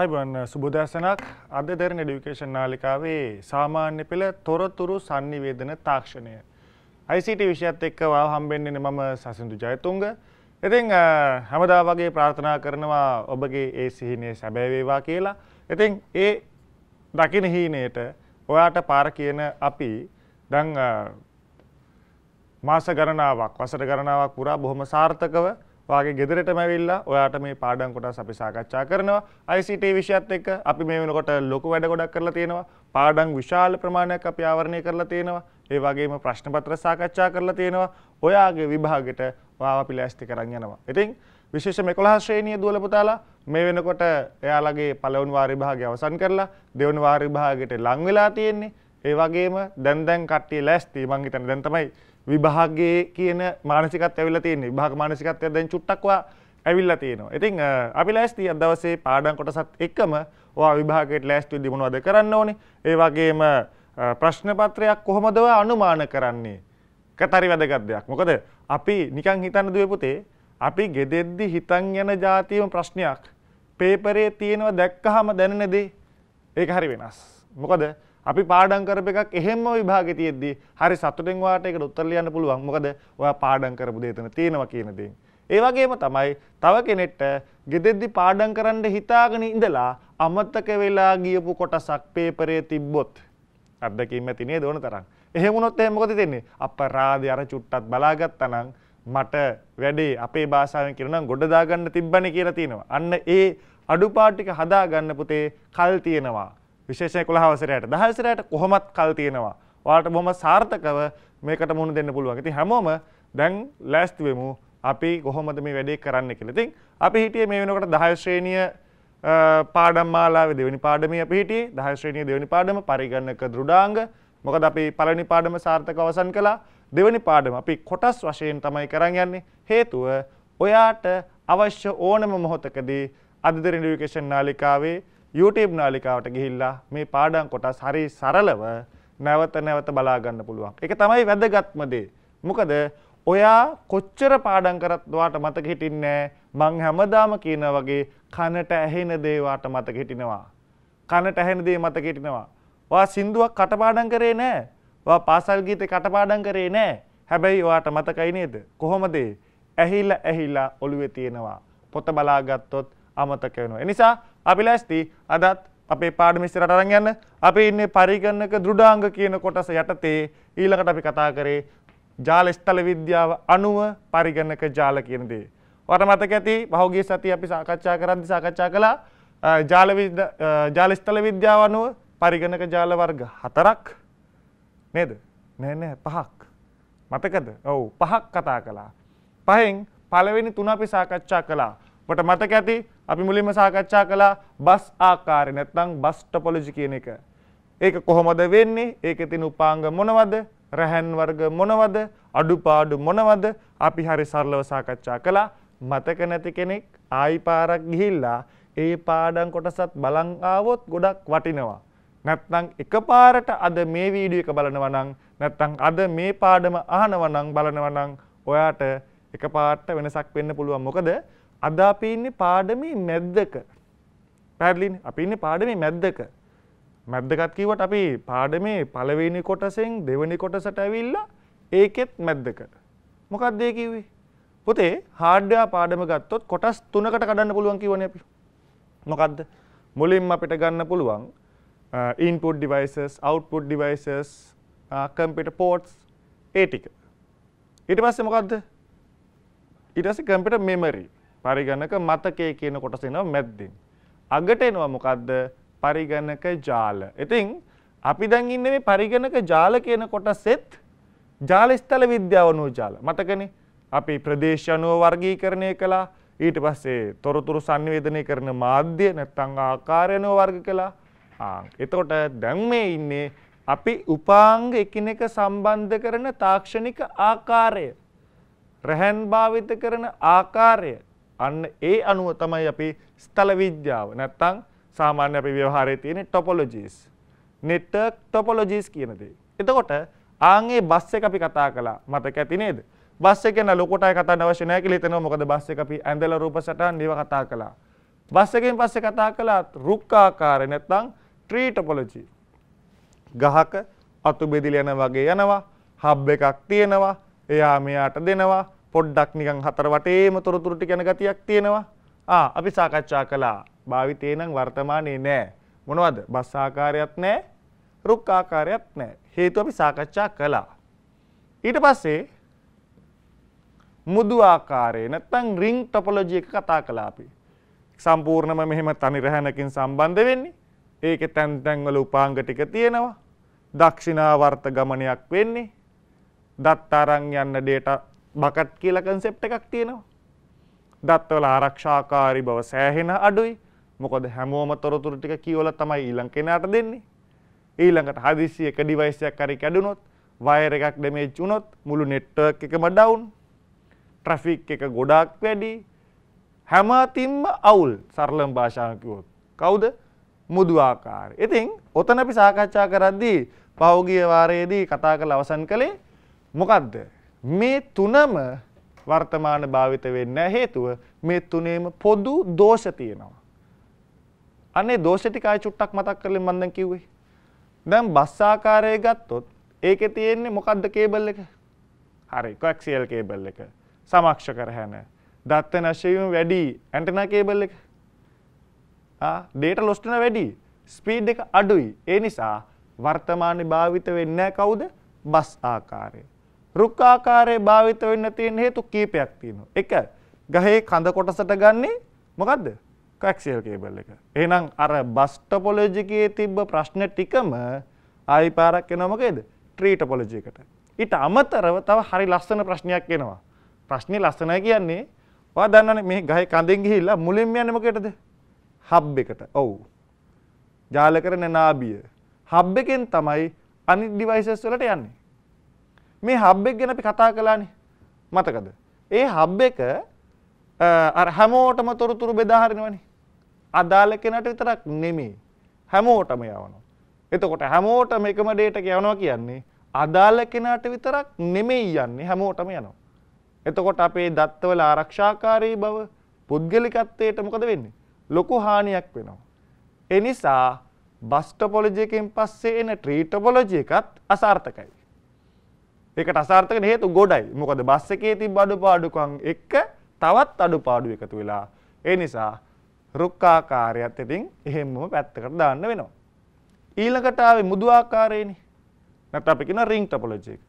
අයිබන් සුබදෑසනක් අද දෙරන ඩිවිකේෂන් නාලිකාවේ සාමාන්‍ය පෙළ තොරතුරු සංනිවේදන තාක්ෂණය. ICT විෂයත් එක්ක වා හම්බෙන්නේ මම සසිදු ජයතුංග. ඉතින් හැමදා වගේ ප්‍රාර්ථනා කරනවා ඔබගේ ඒ සිහිනය සැබෑවේවා කියලා. ඉතින් ඒ දකින හීනයට ඔයාට පාර කියන අපි දං මාස ගණනාවක් වසර ගණනාවක් පුරා බොහොම සාර්ථකව වගේ ගෙදරට මැවිල්ලා ඔයාට මේ පාඩම් කොටස් අපි සාකච්ඡා කරනවා ICT විෂයත් එක්ක අපි මේ වෙනකොට ලොකු වැඩ ගොඩක් කරලා තියෙනවා පාඩම් විශාල ප්‍රමාණයක් අපි ආවරණය කරලා තියෙනවා ඒ වගේම ප්‍රශ්න පත්‍ර සාකච්ඡා කරලා තියෙනවා ඔයාගේ විභාගෙට ඔයාව අපි ලෑස්ති කරන් යනවා ඉතින් විශේෂ මෙකොළහ ශ්‍රේණිය දුවල පුතාලා මේ වෙනකොට එයාලගේ පළවුන් වාරිභාගය අවසන් කරලා දෙවන වාරිභාගයට ලංවෙලා තියෙන්නේ ඒ වගේම දැන් දැන් කට්ටිය ලැස්ති මං හිතන්නේ දැන් තමයි විභාගේ කියන මානසිකත් ඇවිල්ලා තියෙන්නේ විභාග මානසිකත්වය දැන් චුට්ටක් ඔයා ඇවිල්ලා තියෙනවා. ඉතින් අපි ලෑස්ති අද දවසේ පාඩම් කොටසත් එක්කම ඔයා විභාගයට ලෑස්ති වෙද්දී මොනවද කරන්න ඕනේ? ඒ වගේම ප්‍රශ්න පත්‍රයක් කොහොමද ඔයා අනුමාන කරන්නේ? කතරි වැදගත් දෙයක්. මොකද අපි නිකන් හිතන්න දුවේ පුතේ අපි ගෙදෙද්දි හිතන් යන જાතියම ප්‍රශ්නයක් පේපරේ තියෙනවා දැක්කහම දැනෙන දේ ඒක හරි වෙනස්. මොකද අපි පාඩම් කරපු එකක් එහෙම්ම විභාගේ තියෙද්දී හරි සතුටින් වාට ඒකට උත්තර ලියන්න පුළුවන්. මොකද ඔයා පාඩම් කරපු දේ එතන තියෙනවා කියන දේ. ඒ වගේම තමයි තව කෙනෙක්ට ගෙදෙද්දි පාඩම් කරන්න හිතාගෙන ඉඳලා අමතක වෙලා ගියපු කොටසක් පේපරේ තිබ්බොත් අත්දැකීම් ඇති නේද ඕන තරම්. එහෙම වුණොත් එහෙනම් මොකද වෙන්නේ? අපරාධය අර චුට්ටක් බලාගත්තා නම් මට වැඩේ අපේ භාෂාවෙන් කියනවා නම් ගොඩ දාගන්න තිබ්බනේ කියලා තියෙනවා. අන්න ඒ අඩුපාඩු ටික හදාගන්න පුතේ කල් තියෙනවා. විශේෂය කොළ හවසරයට දහසරයට කොහොමත් කල් තියෙනවා වාට බොම සාර්ථකව මේකට මුණ දෙන්න පුළුවන් ඇති හැමෝම දැන් ලෑස්තිවෙමු අපි කොහොමද මේ වැඩේ කරන්න කෙලෙතින් අපි හිටිය මේ වෙනකට දහශ්‍රේණිය පාඩම්මාලා දෙවනි පාඩම පිටි දහශ්‍රේණිය දෙවනි පාඩම පරිගන්නක දෘඩාංග මොකද අපි පලනි පාඩම සාර්ථක අවසන් කලා දෙවනි පාඩම අපි කොටස් වශයෙන් තමයි කරන්න යන්නේ හේතුව ඔයාට අවශ්‍ය ඕනම මොහොතකදී අධදර ඉඩියුකේෂන් නාලිකාවේ YouTube නාලිකාවට ගිහිල්ලා මේ පාඩම් කොටස් හරි සරලව නැවත නැවත බලා ගන්න පුළුවන්. ඒක තමයි වැදගත්ම දේ. මොකද ඔයා කොච්චර පාඩම් කරත් ඔයාට මතක හිටින්නේ මං හැමදාම කියනා වගේ කනට ඇහෙන දේ ඔයාට මතක හිටිනවා. කනට ඇහෙන දේ මතක හිටිනවා. ඔයා සින්දුවක් කටපාඩම් කරේ නැහැ. ඔයා පාසල් ගීතේ කටපාඩම් කරේ නැහැ. හැබැයි ඔයාට මතකයි නේද? කොහොමද? ඇහිලා ඇහිලා ඔළුවේ තියෙනවා. පොත බලාගත්තොත් අමතක වෙනවා. ඒ නිසා අපි ලැස්ති අදත් අපේ පාඩම ඉස්සරහට අරන් යන්න. අපි ඉන්නේ පරිගණක දෘඩාංග කියන කොටස යටතේ ඊළඟට අපි කතා කරේ ජාල ස්ථල විද්‍යාව අනුව පරිගණක ජාල කියන දේ. ඔයාලට මතක ඇති පහුගිය සතියේ අපි සාකච්ඡා කරද්දී සාකච්ඡා කළා ජාල ජාල ස්ථල විද්‍යාව අනුව පරිගණක ජාල වර්ග හතරක් නේද? නෑ නෑ පහක්. මතකද? ඔව් පහක් කතා කළා. පහෙන් පළවෙනි තුන අපි සාකච්ඡා කළා. ඔබට මතක ඇති අපි මුලින්ම සාකච්ඡා කළා බස් ආකාරය නැත්නම් බස් ටොපොලොජි කියන එක. ඒක කොහොමද වෙන්නේ? ඒකේ තියෙන උපාංග මොනවද? රැහන් වර්ග මොනවද? අඩුපාඩු මොනවද? අපි හරි සරලව සාකච්ඡා කළා. මතක නැති කෙනෙක් ආයි පාරක් ගිහිල්ලා ඒ පාඩම් කොටසත් බලන් ආවොත් ගොඩක් වටිනවා. නැත්නම් එකපාරට අද මේ වීඩියෝ එක බලනවා නම් නැත්නම් අද මේ පාඩම අහනවා නම් බලනවා නම් ඔයාට එකපාරට වෙනසක් වෙන්න පුළුවන්. මොකද අද අපි ඉන්නේ පාඩමේ මැද්දක. පැහැදිලිනේ? අපි ඉන්නේ පාඩමේ මැද්දක. මැද්දකත් කිව්වට අපි පාඩමේ පළවෙනි කොටසෙන් දෙවෙනි කොටසට ඇවිල්ලා ඒකෙත් මැද්දක. මොකක්ද ඒ කිව්වේ? පුතේ හાર્ඩ්වෙයා පාඩම ගත්තොත් කොටස් තුනකට කඩන්න පුළුවන් කියවනේ අපි. මොකද්ද? මුලින්ම අපිට ගන්න පුළුවන් input devices, output devices, uh, computer ports ඒ ටික. ඊට පස්සේ මොකද්ද? ඊට පස්සේ computer memory. පරිගණක මතකය කියන කොටස එනවා මැද්දෙන්. අගට එනවා මොකද්ද? පරිගණක ජාල. ඉතින් අපි දැන් ඉන්නේ මේ පරිගණක ජාල කියන කොටසෙත් ජාල ස්ථල විද්‍යාව අනුව ජාල. මතකනේ අපි ප්‍රදේශ අනුව වර්ගීකරණය කළා. ඊට පස්සේ තොරතුරු සංවේදනය කරන මාධ්‍ය නැත්නම් ආකාරය අනුව වර්ග කළා. ආ එතකොට දැන් මේ ඉන්නේ අපි උපාංග එකිනෙක සම්බන්ධ කරන තාක්ෂණික ආකාරය රැහන් භාවිත කරන ආකාරය අන්න ඒ අනුව තමයි අපි ස්ථල විද්‍යාව නැත්තම් සාමාන්‍ය අපි ව්‍යවහාරයේ තියෙන ටොපොලොජිස් network topologies කියන දේ. එතකොට ආන් ඒ බස් එක අපි කතා කළා. මතක ඇති නේද? බස් එක ගැන ලොකොට අය කතා කරන්න අවශ්‍ය නැහැ කියලා හිතනවා. මොකද බස් එක අපි ඇඳලා රූප සටහන් ඒව කතා කළා. බස් එකෙන් පස්සේ කතා කළා රුක්කාකාරය නැත්තම් tree topology. ගහක අතු බෙදිලා යන වගේ යනවා. හබ් එකක් තියෙනවා. එයා මෙයාට දෙනවා. පොඩ්ඩක් නිකන් හතර වටේම තොරතුරු ටික යන ගතියක් තියෙනවා. ආ අපි සාකච්ඡා කළා. භාවිතේ නම් වර්තමානයේ නෑ. මොනවද? බස් ආකාරයක් නෑ. රුක් ආකාරයක් නෑ. හේතුව අපි සාකච්ඡා කළා. ඊට පස්සේ මුදු ආකාරයේ නැත්නම් රිං ටොපොලොජි එක කතා කළා අපි. සම්පූර්ණම මෙහෙම තනි රැහනකින් සම්බන්ධ වෙන්නේ. ඒකේ තැන් තැන් වල උපාංග ටික තියෙනවා. දක්ෂිනාවර්ත ගමනයක් වෙන්නේ. දත්තරන් යන්න ඩේටා බකට් කියලා concept එකක් තියෙනවා. දත්වල ආරක්ෂාකාරී බව සෑහෙන අඩුයි. මොකද හැමෝම තොරතුරු ටික කියවලා තමයි ඊළඟ කෙනාට දෙන්නේ. ඊළඟට හදිසි එක device එකක් හරි කැඩුනොත්, wire එකක් damage වුනොත් මුළු network එකම down. traffic එක ගොඩාක් වැඩි. හැම අතින්ම අවුල් සරලම භාෂාවෙන් කිව්වොත්. කවුද? මුදු ආකාරය. ඉතින් ඔතන අපි සාකච්ඡා කරද්දී පෞගිය වාරයේදී කතා කරලා අවසන් කළේ මොකද්ද? මේ තුනම වර්තමාන භාවිත වෙන්නේ හේතුව මේ තුනේම පොදු දෝෂ තියෙනවා. අනේ දෝෂ ටික ආයි චුට්ටක් මතක් කරලා මම දැන් කිව්වේ. දැන් බස් ආකාරය ගත්තොත් ඒකේ තියෙන්නේ මොකද්ද කේබල් එක? හරි කොක්සියල් කේබල් එක. සමක්ෂ කරහැන. දත්ත නැශවීම වැඩි ඇන්ටනා කේබල් එක. ආ ඩේටා ලොස් වෙන වැඩි. ස්පීඩ් එක අඩුයි. ඒ නිසා වර්තමානයේ භාවිත වෙන්නේ කවුද? බස් ආකාරය. රුක්කාකාරයේ භාවිත වෙන්න තියෙන හේතු කීපයක් තියෙනවා. එක ගහේ කඳ කොටසට ගන්නෙ මොකද්ද? කැක්සියල් කේබල් එක. එහෙනම් අර බස් ටොපොලොජි එකේ තිබ්බ ප්‍රශ්න ටිකම ආයි පාරක් එනවා මොකේද? ට්‍රී ටොපොලොජි එකට. ඊට අමතරව තව හරි ලස්සන ප්‍රශ්නයක් එනවා. ප්‍රශ්නේ ලස්සනයි කියන්නේ ඔයා දන්නවනේ මේ ගහේ කඳෙන් ගිහිල්ලා මුලින්ම යන්නේ මොකේද? හබ් එකට. ඔව්. ජාල කරන නාභිය. හබ් එකෙන් තමයි අනිත් ඩිවයිසස් වලට යන්නේ. මේ හබ් එක ගැන අපි කතා කළානේ. මතකද? ඒ හබ් එක අර හැමෝටම තොරතුරු බෙදා හරිනවනේ. අදාළ කෙනාට විතරක් නෙමෙයි. හැමෝටම යවනවා. එතකොට හැමෝටම එකම ඩේට යවනවා කියන්නේ අදාළ කෙනාට විතරක් නෙමෙයි යන්නේ හැමෝටම යනවා. එතකොට අපේ දත්තවල ආරක්ෂාකාරී බව පුද්ගලිකත්වයට මොකද වෙන්නේ? ලොකු හානියක් වෙනවා. ඒ නිසා බස් ටොපොලොජි එකෙන් පස්සේ එන ට්‍රී ටොපොලොජි එකත් අසාර්ථකයි. ඒකට අසාර්ථක හේතු ගොඩයි. මොකද බස් එකේ තිබ්බ අඩුපාඩුකම් එක්ක තවත් අඩුපාඩු එකතු වෙලා ඒ නිසා රුක්කාකාරයත් ඉතින් එහෙමම පැත්තකට දාන්න වෙනවා. ඊළඟට ආවේ මුදු ආකාරයනේ. නැත්නම් අපි කියන රින්ග් ටොපොලොජි එක.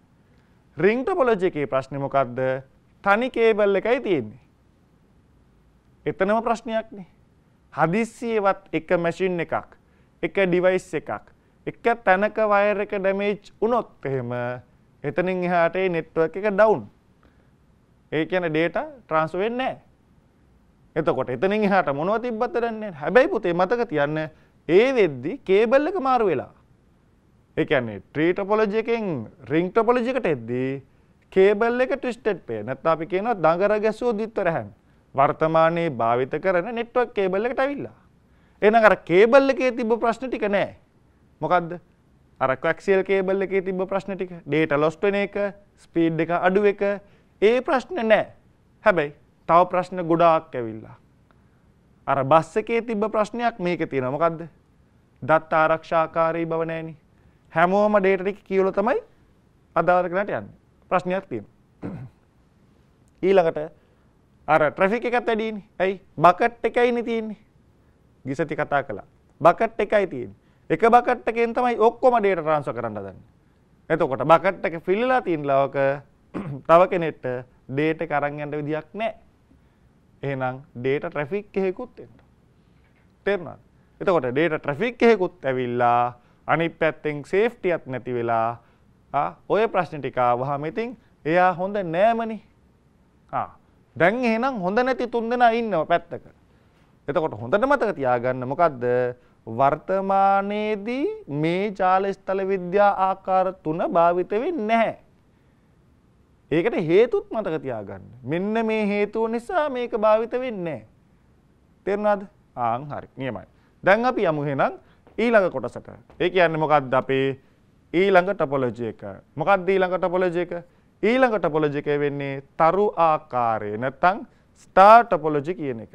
රින්ග් ටොපොලොජි එකේ ප්‍රශ්නේ මොකද්ද? තනි කේබල් එකයි තියෙන්නේ. එතනම ප්‍රශ්නයක්නේ. හදිස්සියේවත් එක මැෂින් එකක්, එක ඩිවයිස් එකක්, එක තැනක වයර් එක ඩැමේජ් වුණොත් එහෙම එතනින් එහාට ඒ network එක down. ඒ කියන්නේ data transfer වෙන්නේ නැහැ. එතකොට එතනින් එහාට මොනවද තිබ්බත් දන්නේ හැබැයි පුතේ මතක තියන්න ඒ වෙද්දි කේබල් එක මාරු වෙලා. ඒ කියන්නේ tree topology එකෙන් ring topology එකට එද්දී කේබල් එක twisted pair නැත්නම් අපි කියනවා දඟර ගැසූ ද්විත්ව රැහැන්. වර්තමානයේ භාවිත කරන network කේබල් එකට අවිල්ලා. එහෙනම් අර කේබල් එකේ තිබ්බ ප්‍රශ්න ටික නෑ. මොකද්ද? අර ක්වැක්සියල් කේබල් එකේ තිබ්බ ප්‍රශ්න ටික data loss වෙන එක ස්පීඩ් එක අඩු එක ඒ ප්‍රශ්න නෑ හැබැයි තව ප්‍රශ්න ගොඩාක් ඇවිල්ලා අර බස් එකේ තිබ්බ ප්‍රශ්නයක් මේකේ තියෙනවා මොකද්ද දත් ආරක්ෂාකාරී බව නෑනේ හැමෝම data ටික කියවලා තමයි අදාළ කරන්නට යන්නේ ප්‍රශ්නයක් තියෙනවා ඊළඟට අර ට්‍රැෆික් එකත් වැඩිනේ ඇයි බකට් එකයිනේ තියෙන්නේ ගිසති කතා කළා බකට් එකයි තියෙන්නේ එක බකට් එකෙන් තමයි ඔක්කොම data transfer කරන්න හදන්නේ. එතකොට බකට් එක පිළිලා තියෙන ලවක තව කෙනෙක්ට data එක අරන් යන්න විදියක් නැහැ. එහෙනම් data traffic එකකුත් එනවා. තේරුණාද? එතකොට data traffic එකකුත් ඇවිල්ලා අනිත් පැත්තෙන් safety එකක් නැති වෙලා ආ ඔය ප්‍රශ්න ටික ආවහම ඉතින් එයා හොඳ නෑමනේ. ආ දැන් එහෙනම් හොඳ නැති තුන්දෙනා ඉන්නවා පැත්තක. එතකොට හොඳට මතක තියාගන්න මොකද්ද වර්තමානයේදී මේ ජාලස්ථල විද්‍යා ආකාර තුන භාවිත වෙන්නේ නැහැ. ඒකට හේතුත් මතක තියාගන්න. මෙන්න මේ හේතුව නිසා මේක භාවිත වෙන්නේ නැහැ. තේරුණාද? ආන් හරි. නියමයි. දැන් අපි යමු එහෙනම් ඊළඟ කොටසට. ඒ කියන්නේ මොකද්ද අපේ ඊළඟ ටොපොලොජි එක? මොකද්ද ඊළඟ ටොපොලොජි එක? ඊළඟ ටොපොලොජි එක වෙන්නේ තරු ආකාරය නැත්නම් ස්ටාර් ටොපොලොජි කියන එක.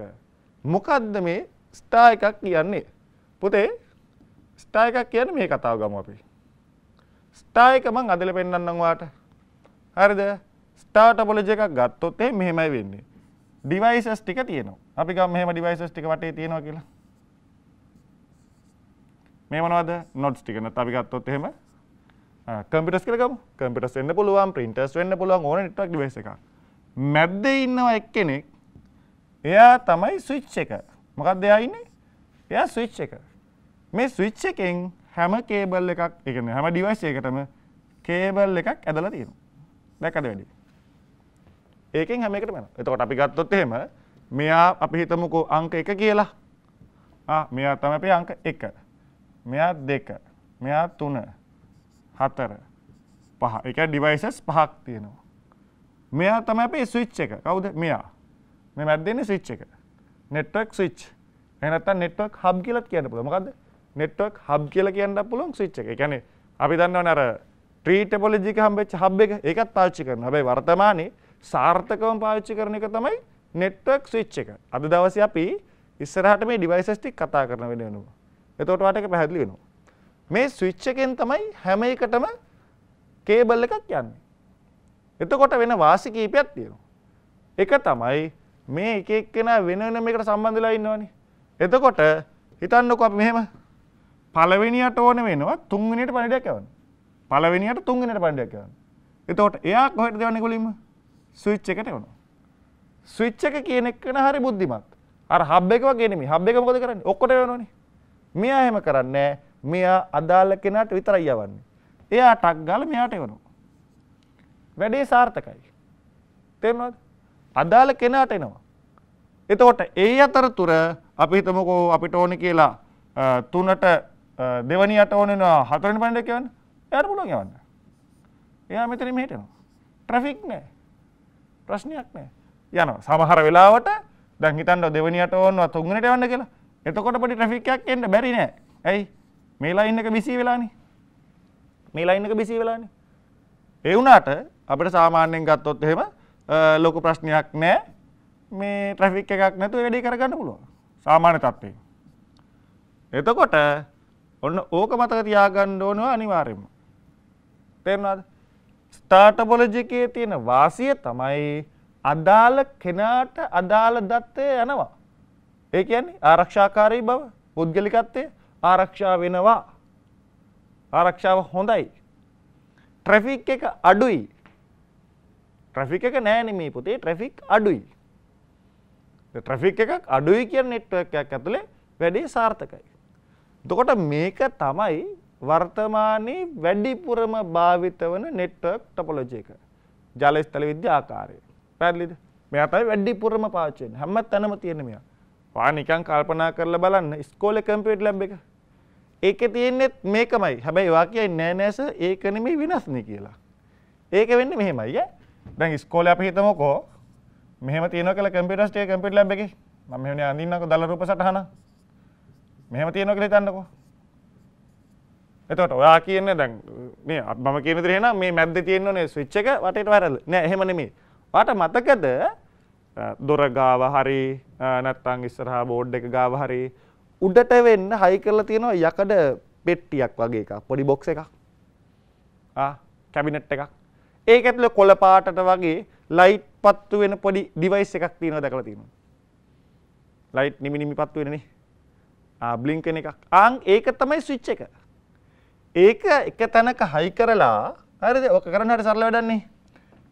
මොකද්ද මේ ස්ටාර් එකක් කියන්නේ? පුතේ ස්ටා එකක් කියන්නේ මේ කතාව ගමු අපි. ස්ටා එක මම අදලා පෙන්නන්නම් ඔයාට. හරිද? ස්ටා ටොපොලොජි එකක් ගත්තොත් එහෙනම් මෙහෙමයි වෙන්නේ. ඩිවයිසස් ටික තියෙනවා. අපි ගමු මෙහෙම ඩිවයිසස් ටික වටේ තියෙනවා කියලා. මේ මොනවද? නොට්ස් ටික නැත්නම් අපි ගත්තොත් එහෙම කම්පියුටර්ස් කියලා ගමු. කම්පියුටර්ස් වෙන්න පුළුවන්, printers වෙන්න පුළුවන් ඕන network device එකක්. මැද්දේ ඉන්නවා එක්කෙනෙක්. එයා තමයි switch එක. මොකක්ද එයා ඉන්නේ? එයා switch එක. මේ ස්විච් එකෙන් හැම කේබල් එකක් ඒ කියන්නේ හැම ඩිවයිස් එකකටම කේබල් එකක් ඇදලා තියෙනවා දැක්කද වැඩි ඒකෙන් හැම එකටම යනවා එතකොට අපි ගත්තොත් එහෙම මෙයා අපි හිතමුකෝ අංක 1 කියලා ආ මෙයා තමයි අපේ අංක 1 මෙයා 2 මෙයා 3 4 5 ඒ කියන්නේ ඩිවයිසස් පහක් තියෙනවා මෙයා තමයි අපේ ස්විච් එක කවුද මෙයා මේ මැද්දේ ඉන්නේ ස්විච් එක network switch එහෙම නැත්නම් network hub කියලාත් කියන්න පුළුවන් මොකද්ද නෙට්වක් හබ් කියල කියන්න පුළොන් සිච්ච එක ගැන අපි දන්නව නර ට්‍රීටපොලජික හම්බෙච් හබ් එක එකත් පාච්චි කරන හැබයි වර්තමානය සාර්ථකවම පාවිච්චි කරන එක තමයි නෙට්වක් ස්විච් එක අද දවස අපි ඉස්සරහට මේ ඩිවයිසස්ටික් කතා කරන වෙන වෙනවා එතෝට වාට එක පැහැදිලි වෙනවා මේ ස්විච් එකෙන් තමයි හැම එකටම කේබල් එකක් යන්නේ එතකොට වෙන වාසි කීපයක් තියෙනවා එක තමයි මේ එක එක්කෙනා වෙන වෙනම එකට සම්බන්ධලා ඉන්නවනේ එතකොට හිතන්නකෝ අපි මෙහෙම පළවෙනියට ඕන වෙනවා තුන්වෙනියට පණිඩයක් යවන්න. පළවෙනියට තුන්වෙනියට පණිඩයක් යවන්න. එතකොට එයා කොහෙටද යන්නේ ගොලින්ම? ස්විච් එකට යනවා. ස්විච් එක කියන එක න හරි බුද්ධිමත්. අර හබ් එක වගේ නෙමෙයි. හබ් එක මොකද කරන්නේ? ඔක්කොට යවනෝනේ. මෙයා එහෙම කරන්නේ නැහැ. මෙයා අදාළ කෙනාට විතරයි යවන්නේ. එයා ටක් ගාලා මෙයාට යවනවා. වැඩේ සාර්ථකයි. තේරෙනවද? අදාළ කෙනාට එනවා. එතකොට ඒ අතරතුර අපි හිතමුකෝ අපිට ඕනේ කියලා තුනට දෙවනියට ඕනෙනවා හතරෙන් පණ්ඩ කියවන්න යට පුළුවන් යවන්න එයා මෙතරින් මෙහිටනවා ට්‍රෆික් නෑ ප්‍රශ්නයක් නෑ යන සමහර වෙලාවට දැන් හිතන්න දෙවනියට ඕන්නවා තුන්ගනට යවන්න කියලා එතකොට පොඩි ට්‍රෆික්යක් එන්න බැරි නෑ ඇයි මේ ලයින් එක බිසි වෙලානේ මේ ලයින් එක බිසි වෙලානේ ඒ වුණාට අපිට සාමාන්‍යයෙන් ගත්තොත් එහෙම ලොකු ප්‍රශ්නයක් නෑ මේ ට්‍රැෆික් එකක් නැතුව වැඩේ කරගන්න පුළුවන් සාමාන්‍ය තත්ත්වයෙන්. එතකොට ඔන්න ඕක මතක තියාගන්න ඕනවා අනිවාර්යයෙන්ම. තේරුණාද? ස්ටාර්ටබොලොජි එකේ තියෙන වාසිය තමයි අදාළ කෙනාට අදාළ දත්තය යනවා. ඒ කියන්නේ ආරක්ෂාකාරී බව, පුද්ගලිකත්වය ආරක්ෂා වෙනවා. ආරක්ෂාව හොඳයි. ට්‍රැෆික් එක අඩුයි. ට්‍රැෆික් එක නෑනේ මේ පුතේ ට්‍රැෆික් අඩුයි. ට්‍රැෆික් එකක් අඩුයි කියන නෙට්වර්ක් එකක් ඇතුලේ වැඩි සාර්ථකයි. එතකොට මේක තමයි වර්තමානයේ වැඩිපුරම භාවිත වන network topology එක. ජල ස්ථල විද්‍යා ආකාරය. පැහැදිලිද? මෙයා තමයි වැඩිපුරම පාවිච්චි වෙන්නේ. හැම තැනම තියෙන මෙයා. වා නිකන් කල්පනා කරලා බලන්න ඉස්කෝලේ කම්පියුටර් ලැබ් එක. ඒකේ තියෙන්නේ මේකමයි. හැබැයි වා කියන්නේ නෑ නෑස ඒක නෙමෙයි වෙනස් නේ කියලා. ඒක වෙන්නේ මෙහෙමයි ඈ. දැන් ඉස්කෝලේ අපි හිතමුකෝ මෙහෙම තියෙනවා කියලා කම්පියුටර් ස්ටේ කම්පියුටර් ලැබ් එකේ. මම මෙහෙම අඳින්නකෝ දල රූප සටහන. මෙහම තියෙන කළ තන්නකෝ එතට ඔයා කියන්න දැන් මේ අම කියන තිරෙන මේ මැද්ද තියෙන්න නේ විච්ච එක වටට වැරල් නෑ එහෙමනමේ වට මතකද දොරගාව හරි නැත්තං ඉස්සරහා බෝඩ් එක ගාව හරි උඩට වෙන්න හයි කරලා තියෙනවා යකඩ පෙට්ටියක් වගේ එක පොඩි බොක්ස එකක් කැබිනට් එකක් ඒක ඇතුළ කොළ පාටට වගේ ලයිට් පත්තු වෙන පොඩි ඩිවයිස් එකක් තියෙනවා දැකලා තියෙනවා ලයිට් නිමි නිමි පත්තු වෙනනේ බ්ලිං කෙන එකක් ආං ඒක තමයි ස්විච් එක ඒක එක තැනක හයි කරලා හරිද ඔක කරන්නට සරල වැඩන්නේ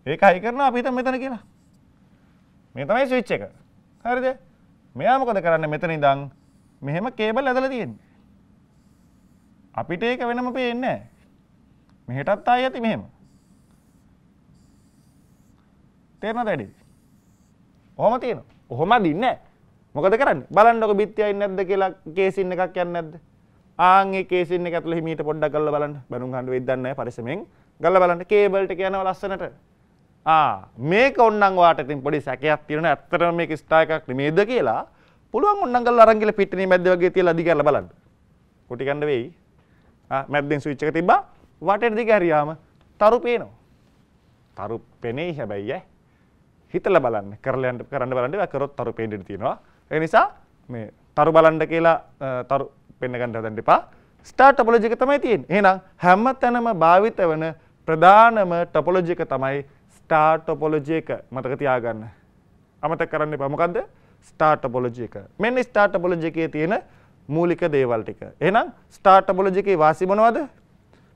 ඒක හයි කරනවා අපි හිතමු මෙතන කියලා මේ තමයි ස්විච් එක හරිද මෙයා මොකද කරන්නේ මෙතන ඉඳන් මෙහෙම කේබල් ඇදලා තියෙන්නේ අපිට ඒක වෙනම පේන්නේ නැහැ මෙහෙටත් ආයි ඇති මෙහෙම තේරෙනවද ඇඩි ඔහොම තියෙනවා ඔහොම දින්නේ නැහැ මොකද කරන්න බලන්නක බිත්තියයි නැද්ද කියලා කේසින් එකක් යන්න නැද්ද ආන්ගේ කේසින් එක ඇතුළේ හිමීට පොඩ්ඩක් ගල්ලා බලන්න බැනුම් ගන්න වෙයිද දන්නේ නැහැ පරිස්සමෙන් ගල්ලා බලන්න කේබල් ටික යනවා ලස්සනට ආ මේක ඕන්නම් වාට ඉතින් පොඩි සැකයක් තියෙනවා ඇත්තටම මේක ස්ටා එකක් නෙමෙයිද කියලා පුළුවන් ඕන්නම් ගල්ලා අරන් ගිහලා පිටිනේ මැද්ද වගේ තියලා අදි කරලා බලන්න කුටි ගන්න වෙයි ආ මැද්දෙන් ස්විච් එක තිබ්බා වටේට දිග හැරියාම තරු පේනවා තරු පෙනේ හැබැයි ඈ හිතලා බලන්න කරලා යන්න කරන්න බලන්න ඒක කරොත් තරු පේන්න තියෙනවා ඒ නිසා මේ තරු බලන්න කියලා තරු පෙන්න ගන්න හදන්න එපා. ස්ටාර් ටොපොලොජි එක තමයි තියෙන්නේ. එහෙනම් හැම තැනම භාවිත වෙන ප්‍රධානම ටොපොලොජි එක තමයි ස්ටාර් ටොපොලොජි එක. මතක තියාගන්න. අමතක කරන්න එපා. මොකද්ද? ස්ටාර් ටොපොලොජි එක. මෙන්න ස්ටාර් ටොපොලොජි එකේ තියෙන මූලික දේවල් ටික. එහෙනම් ස්ටාර් ටොපොලොජි එකේ වාසි මොනවද?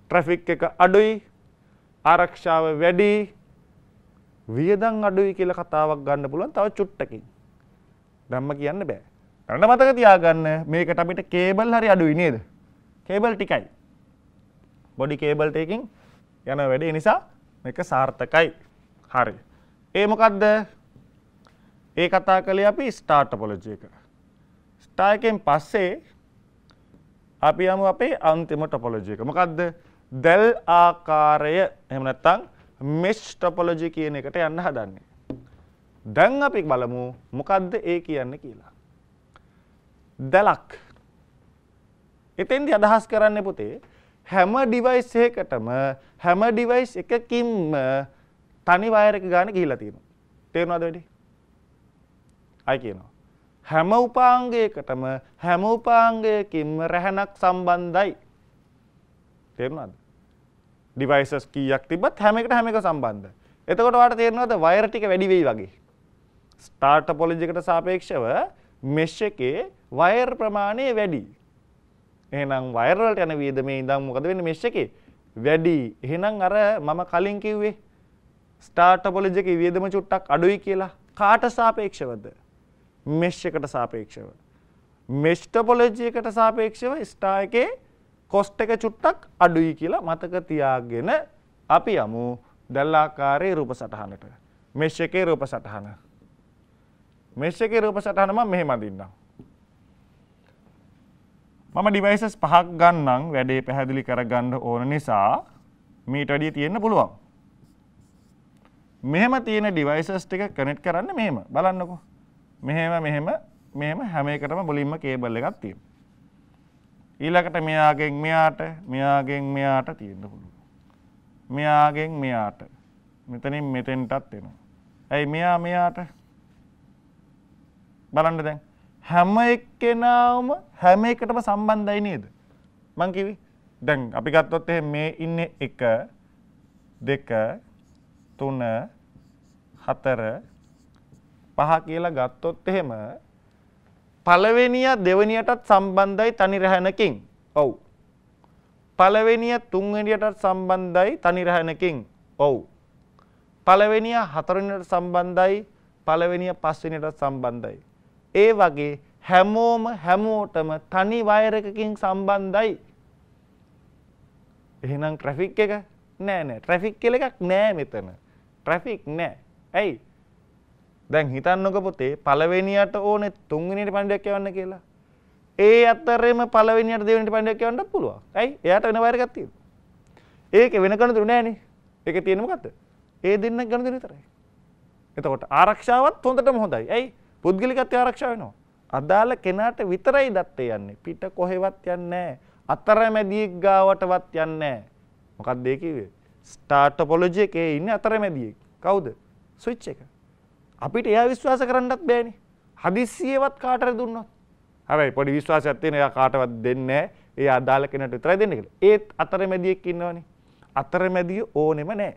ට්‍රැෆික් එක අඩුයි, ආරක්ෂාව වැඩි, වියදම් අඩුයි කියලා කතාවක් ගන්න පුළුවන් තව චුට්ටකින්. දැම්ම කියන්න බෑ. දැනට මතක තියාගන්න මේකට අපිට කේබල් හරි අඩුයි නේද? කේබල් ටිකයි. බොඩි කේබල් ටේකින් යන වැඩේ නිසා මේක සාර්ථකයි. හරි. ඒ මොකද්ද? ඒ කතා කළේ අපි ස්ටාර් ටොපොලොජි එක. ස්ටාර් එකෙන් පස්සේ අපි යමු අපේ අන්තිම ටොපොලොජි එක. මොකද්ද? දැල් ආකාරය එහෙම නැත්නම් මෙෂ් ටොපොලොජි කියන එකට යන්න හදන්නේ. දැන් අපි බලමු මොකද්ද ඒ කියන්නේ කියලා. දැලක්. එතෙන්දි අදහස් කරන්නේ පුතේ හැම ඩිවයිස් එකකටම හැම ඩිවයිස් එකකින්ම තනි වයර් එක ගන්න ගිහිලා තියෙනවා. තේරෙනවද වැඩි? අය කියනවා. හැම උපාංගයකටම හැම උපාංගයකින්ම රැහනක් සම්බන්ධයි. තේරුණාද? ඩිවයිසස් කීයක් තිබ්බත් හැම එකට හැම එක සම්බන්ධයි. එතකොට ඔයාලට තේරෙනවද වයර් ටික වැඩි වෙයි වගේ? ස්ටාර් ටොපොලොජි එකට සාපේක්ෂව මෙෂ් එකේ වයර් ප්‍රමාණය වැඩි. එහෙනම් වයර් වලට යන වියදමේ ඉඳන් මොකද වෙන්නේ මෙෂ් එකේ? වැඩි. එහෙනම් අර මම කලින් කිව්වේ ස්ටාර් ටොපොලොජි එකේ වියදම චුට්ටක් අඩුයි කියලා. කාට සාපේක්ෂවද? මෙෂ් එකට සාපේක්ෂව. මෙෂ් ටොපොලොජි එකට සාපේක්ෂව ස්ටාර් එකේ කොස්ට් එක චුට්ටක් අඩුයි කියලා මතක තියාගෙන අපි යමු දැල්ලාකාරයේ රූප සටහනට. මෙෂ් එකේ රූප සටහන. මෙෂ් එකේ රූප සටහන මම මෙහෙම අඳින්නම්. මම ඩිවයිසස් පහක් ගන්නම් වැඩේ පැහැදිලි කරගන්න ඕන නිසා මීට වැඩිය තියෙන්න පුළුවන්. මෙහෙම තියෙන ඩිවයිසස් ටික කනෙක්ට් කරන්න මෙහෙම බලන්නකෝ. මෙහෙම මෙහෙම මෙහෙම හැම එකටම මුලින්ම කේබල් එකක් තියෙනවා. ඊළඟට මෙයාගෙන් මෙයාට මෙයාගෙන් මෙයාට තියෙන්න පුළුවන්. මෙයාගෙන් මෙයාට මෙතනින් මෙතෙන්ටත් එනවා. ඇයි මෙයා මෙයාට බලන්න දැන් හැම එක්කෙනාවම හැම එකටම සම්බන්ධයි නේද මං කිවි දැන් අපි ගත්තොත් එහෙ මේ ඉන්නේ එක දෙක තුන හතර පහ කියලා ගත්තොත් එහෙම පළවෙනිය දෙවනියටත් සම්බන්ධයි තනි රැහැනකින්. ඔව්. පළවෙනිය තුන්වෙනියටත් සම්බන්ධයි තනි රැහැනකින්. ඔව්. පළවෙනිය හතරවෙනියට සම්බන්ධයි පළවෙනිය පස්වෙනියටත් සම්බන්ධයි. ඒ වගේ හැමෝම හැමෝටම තනි වයරකකින් සම්බන්ධයි. එහෙනම් ට්‍රැෆික් එක නෑ නෑ ට්‍රැෆික් කියලා එකක් නෑ මෙතන. ට්‍රැෆික් නෑ. ඇයි? දැන් හිතන්නකෝ පුතේ පළවෙනියට ඕනේ තුන්වෙනියට පණ්ඩියක් යවන්න කියලා. ඒ අතරෙම පළවෙනියට දෙවෙනියට පණ්ඩියක් යවන්නත් පුළුවන්. ඇයි? එයාට වෙන වයර් එකක් තියෙනවා. ඒක වෙන ගණතුරු නෑනේ. ඒක තියෙන්නේ මොකද්ද? ඒ දෙන්න ගණතුරු විතරයි. එතකොට ආරක්ෂාවත් හොඳටම හොඳයි. ඇයි? පුද්ගලිකත්වය ආරක්ෂා වෙනවා. අදාළ කෙනාට විතරයි දත්තේ යන්නේ. පිට කොහෙවත් යන්නේ නැහැ. අතරමැදියෙක් ගාවටවත් යන්නේ නැහැ. මොකක්ද ඒ කිව්වේ? ස්ටාර් ටොපොලොජි එකේ ඉන්නේ අතරමැදියෙක්. කවුද? ස්විච් එක. අපිට එයා විශ්වාස කරන්නත් බෑනේ. හදිස්සියෙවත් කාටරි දුන්නොත්. හැබැයි පොඩි විශ්වාසයක් තියෙන එයා කාටවත් දෙන්නේ ඒ අදාළ කෙනට විතරයි දෙන්න කියලා. ඒත් අතරමැදියෙක් ඉන්නවනේ. අතරමැදිය ඕනෙම නැහැ.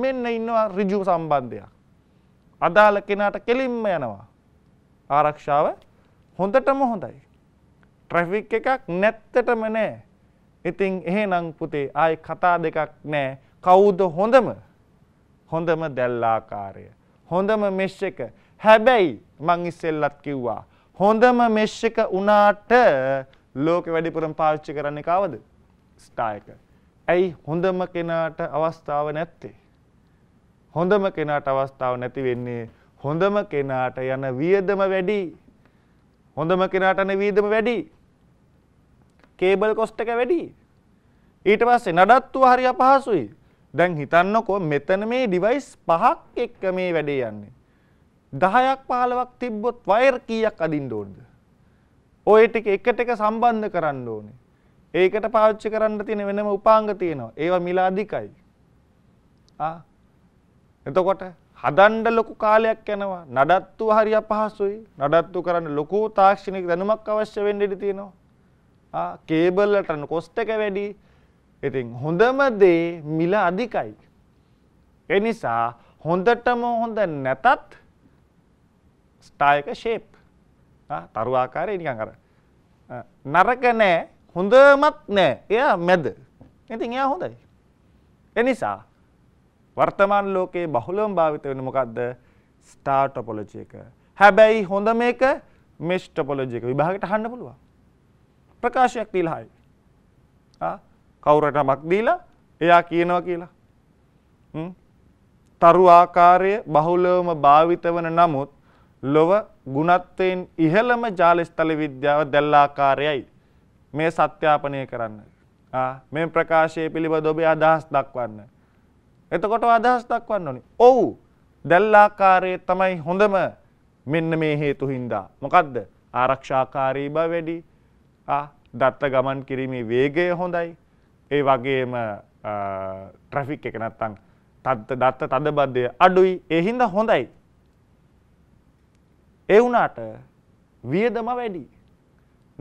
මෙන්න ඉන්නවා ඍජු සම්බන්ධයක්. අදාළ කෙනාට කෙලින්ම යනවා. ආරක්ෂාව හොඳටම හොඳයි. ට්‍රැෆික් එකක් නැත්තටම නෑ. ඉතින් එහෙනම් පුතේ ආයි කතා දෙකක් නෑ. කවුද හොඳම? හොඳම දැල්ලාකාරය. හොඳම මෙෂ් එක. හැබැයි මං ඉස්සෙල්ලත් කිව්වා හොඳම මෙෂ් එක උනාට ලෝකෙ වැඩිපුරම පාවිච්චි කරන්නේ කවද? ස්ටා එක. ඇයි හොඳම කෙනාට අවස්ථාව නැත්තේ? හොඳම කෙනාට අවස්ථාව නැති වෙන්නේ හොඳම කෙනාට යන වියදම වැඩි. හොඳම කෙනාට යන වියදම වැඩි. කේබල් කොස්ට් එක වැඩි. ඊට පස්සේ නඩත්තුව හරි අපහසුයි. දැන් හිතන්නකෝ මෙතන මේ ඩිවයිස් පහක් එක්ක මේ වැඩේ යන්නේ. 10ක් 15ක් තිබ්බොත් වයර් කීයක් අදින්න ඕනද? ඔය ටික එකට එක සම්බන්ධ කරන්න ඕනේ. ඒකට පාවිච්චි කරන්න තියෙන වෙනම උපාංග තියෙනවා. ඒවා මිල අධිකයි. ආ එතකොට හදන්න ලොකු කාලයක් යනවා. නඩත්තු හරි අපහසුයි. නඩත්තු කරන්න ලොකු තාක්ෂණික දැනුමක් අවශ්‍ය වෙන්න ඉඩ තියෙනවා. ආ කේබල් වලට කොස්ට් එක වැඩි. ඉතින් හොඳම දේ මිල අධිකයි. ඒ නිසා හොඳටම හොඳ නැතත් ස්ටා එක ෂේප්. ආ තරු ආකාරය නිකන් අර නරක නෑ හොඳමත් නෑ. එයා මැද. ඉතින් එයා හොඳයි. ඒ නිසා වර්තමාන ලෝකයේ බහුලවම භාවිත වෙන මොකක්ද ස්ටාර් ටොපොලොජි එක. හැබැයි හොඳ මේක මෙෂ් ටොපොලොජි එක විභාගෙට අහන්න පුළුවන්. ප්‍රකාශයක් දීලා හයි. ආ කවුරට නමක් දීලා එයා කියනවා කියලා. හ්ම් තරු ආකාරය බහුලවම භාවිත වන නමුත් ලොව ගුණත්වයෙන් ඉහළම ජාලස්ථල විද්‍යාව දැල්ලාකාරයයි මේ සත්‍යාපනය කරන්න. මේ ප්‍රකාශය පිළිබඳ ඔබේ අදහස් දක්වන්න. එතකොට අදහස් දක්වන්න ඕනේ. ඔව් දැල්ලාකාරයේ තමයි හොඳම මෙන්න මේ හේතු හින්දා. මොකද්ද? ආරක්ෂාකාරී බව වැඩි. ආ දත්ත ගමන් කිරීමේ වේගය හොඳයි. ඒ වගේම ට්‍රැෆික් එක නැත්තම් තත් දත්ත තදබද්දය අඩුයි. ඒ හින්දා හොඳයි. ඒ වුණාට වියදම වැඩි.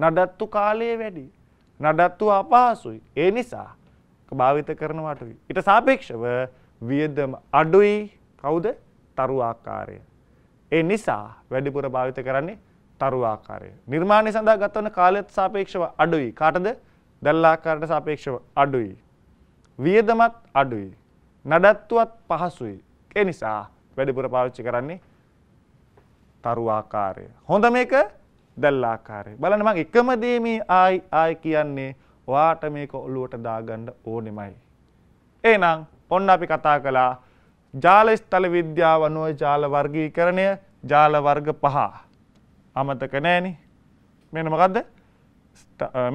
නඩත්තු කාලය වැඩි. නඩත්තු අපහසුයි. ඒ නිසා භාවිත කරනවාටුයි. ඊට සාපේක්ෂව වියදම අඩුයි කවුද තරුආකාරය. ඒ නිසා වැඩිපුර භාවිත කරන්නේ තරුආකාරය. නිර්මාණය සඳහා ගතවන කාලයත් සාපේක්ෂව අඩුයි. කාටද? දැල්ලාකාරයට සාපේක්ෂව අඩුයි. වියදමත් අඩුයි. නඩත්තුවත් පහසුයි. ඒ නිසා වැඩිපුර පාවිච්චි කරන්නේ තරුආකාරය. හොඳ මේක දැල්ලාකාරය. බලන්න මම එකම දේ මේ ආයි ආයි කියන්නේ ඔයාට මේක ඔළුවට දාගන්න ඕනෙමයි. එහෙනම් ඔන්න අපි කතා කළා ජාල ස්ථල විද්‍යාව අනුව ජාල වර්ගීකරණය ජාල වර්ග පහ. අමතක නෑනේ. මෙන්න මොකද්ද?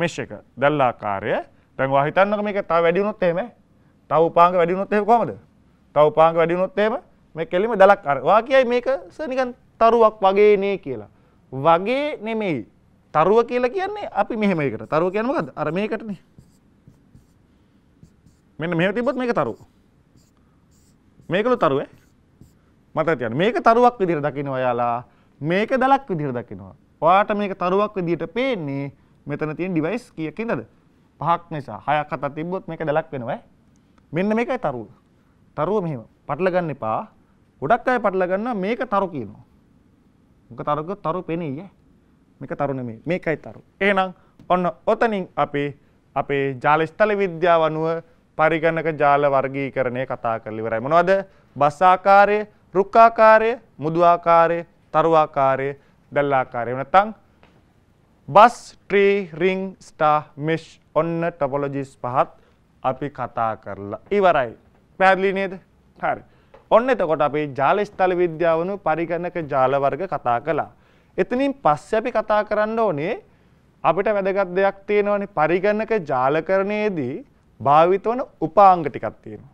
මෙෂ් එක දැල්ලාකාරය. දැන් ඔයා හිතන්නකෝ මේක තව වැඩි වුණොත් එහෙම. තව උපාංග වැඩි වුණොත් එහෙම කොහමද? තව උපාංග වැඩි වුණොත් එහෙම මේ කෙලිම දැලක් අර. ඔයා කියයි මේක සර් නිකන් තරුවක් වගේ නේ කියලා. වගේ නෙමෙයි. තරුව කියලා කියන්නේ අපි මෙහෙම එකට. තරුව කියන්නේ මොකද්ද? අර මේකටනේ. මෙන්න මෙහෙම තිබ්බොත් මේක තරුව. මේකලු තරුව මත තියන මේක තරුවක් විදිර දකින ඔයාලා මේක දලක් විදිර දකිනවා වාට මේක තරුවක් විදිට පේන්නේ මෙතන තියෙන් ඩිවයිස් කියකින්දද පහක් නිසා හයක් කතා තිබ්බොත් මේක දලක් වෙනවා මෙන්න මේකයි තරුව තරුව මෙහෙම පටලගන්න එපා ගොඩක් අය පටලගන්න මේක තරු කියනවා මොක තරුක තරු පෙනෙයි මේක තරු නෙමෙයි මේකයි තරු එහෙනම් ඔන්න ඔතනින් අපේ අපේ ජාලස්ථල විද්‍යාව අනුව පරිගණක ජාල වර්ගීකරණය කතා කරලා ඉවරයි. මොනවද? බස් ආකාරය, රුක් ආකාරය, මුදු ආකාරය, තරු ආකාරය, දැල් ආකාරය. නැත්නම් bus, tree, ring, star, mesh ඔන්න ටොපොලොජිස් පහත් අපි කතා කරලා ඉවරයි. පැහැදිලි නේද? හරි. ඔන්න එතකොට අපි ජාල ස්ථල විද්‍යාවනු පරිගණක ජාල වර්ග කතා කළා. එතනින් පස්සේ අපි කතා කරන්න ඕනේ අපිට වැදගත් දෙයක් තියෙනවනේ පරිගණක ජාලකරණයේදී භාවිත වන උපාංග ටිකක් තියෙනවා.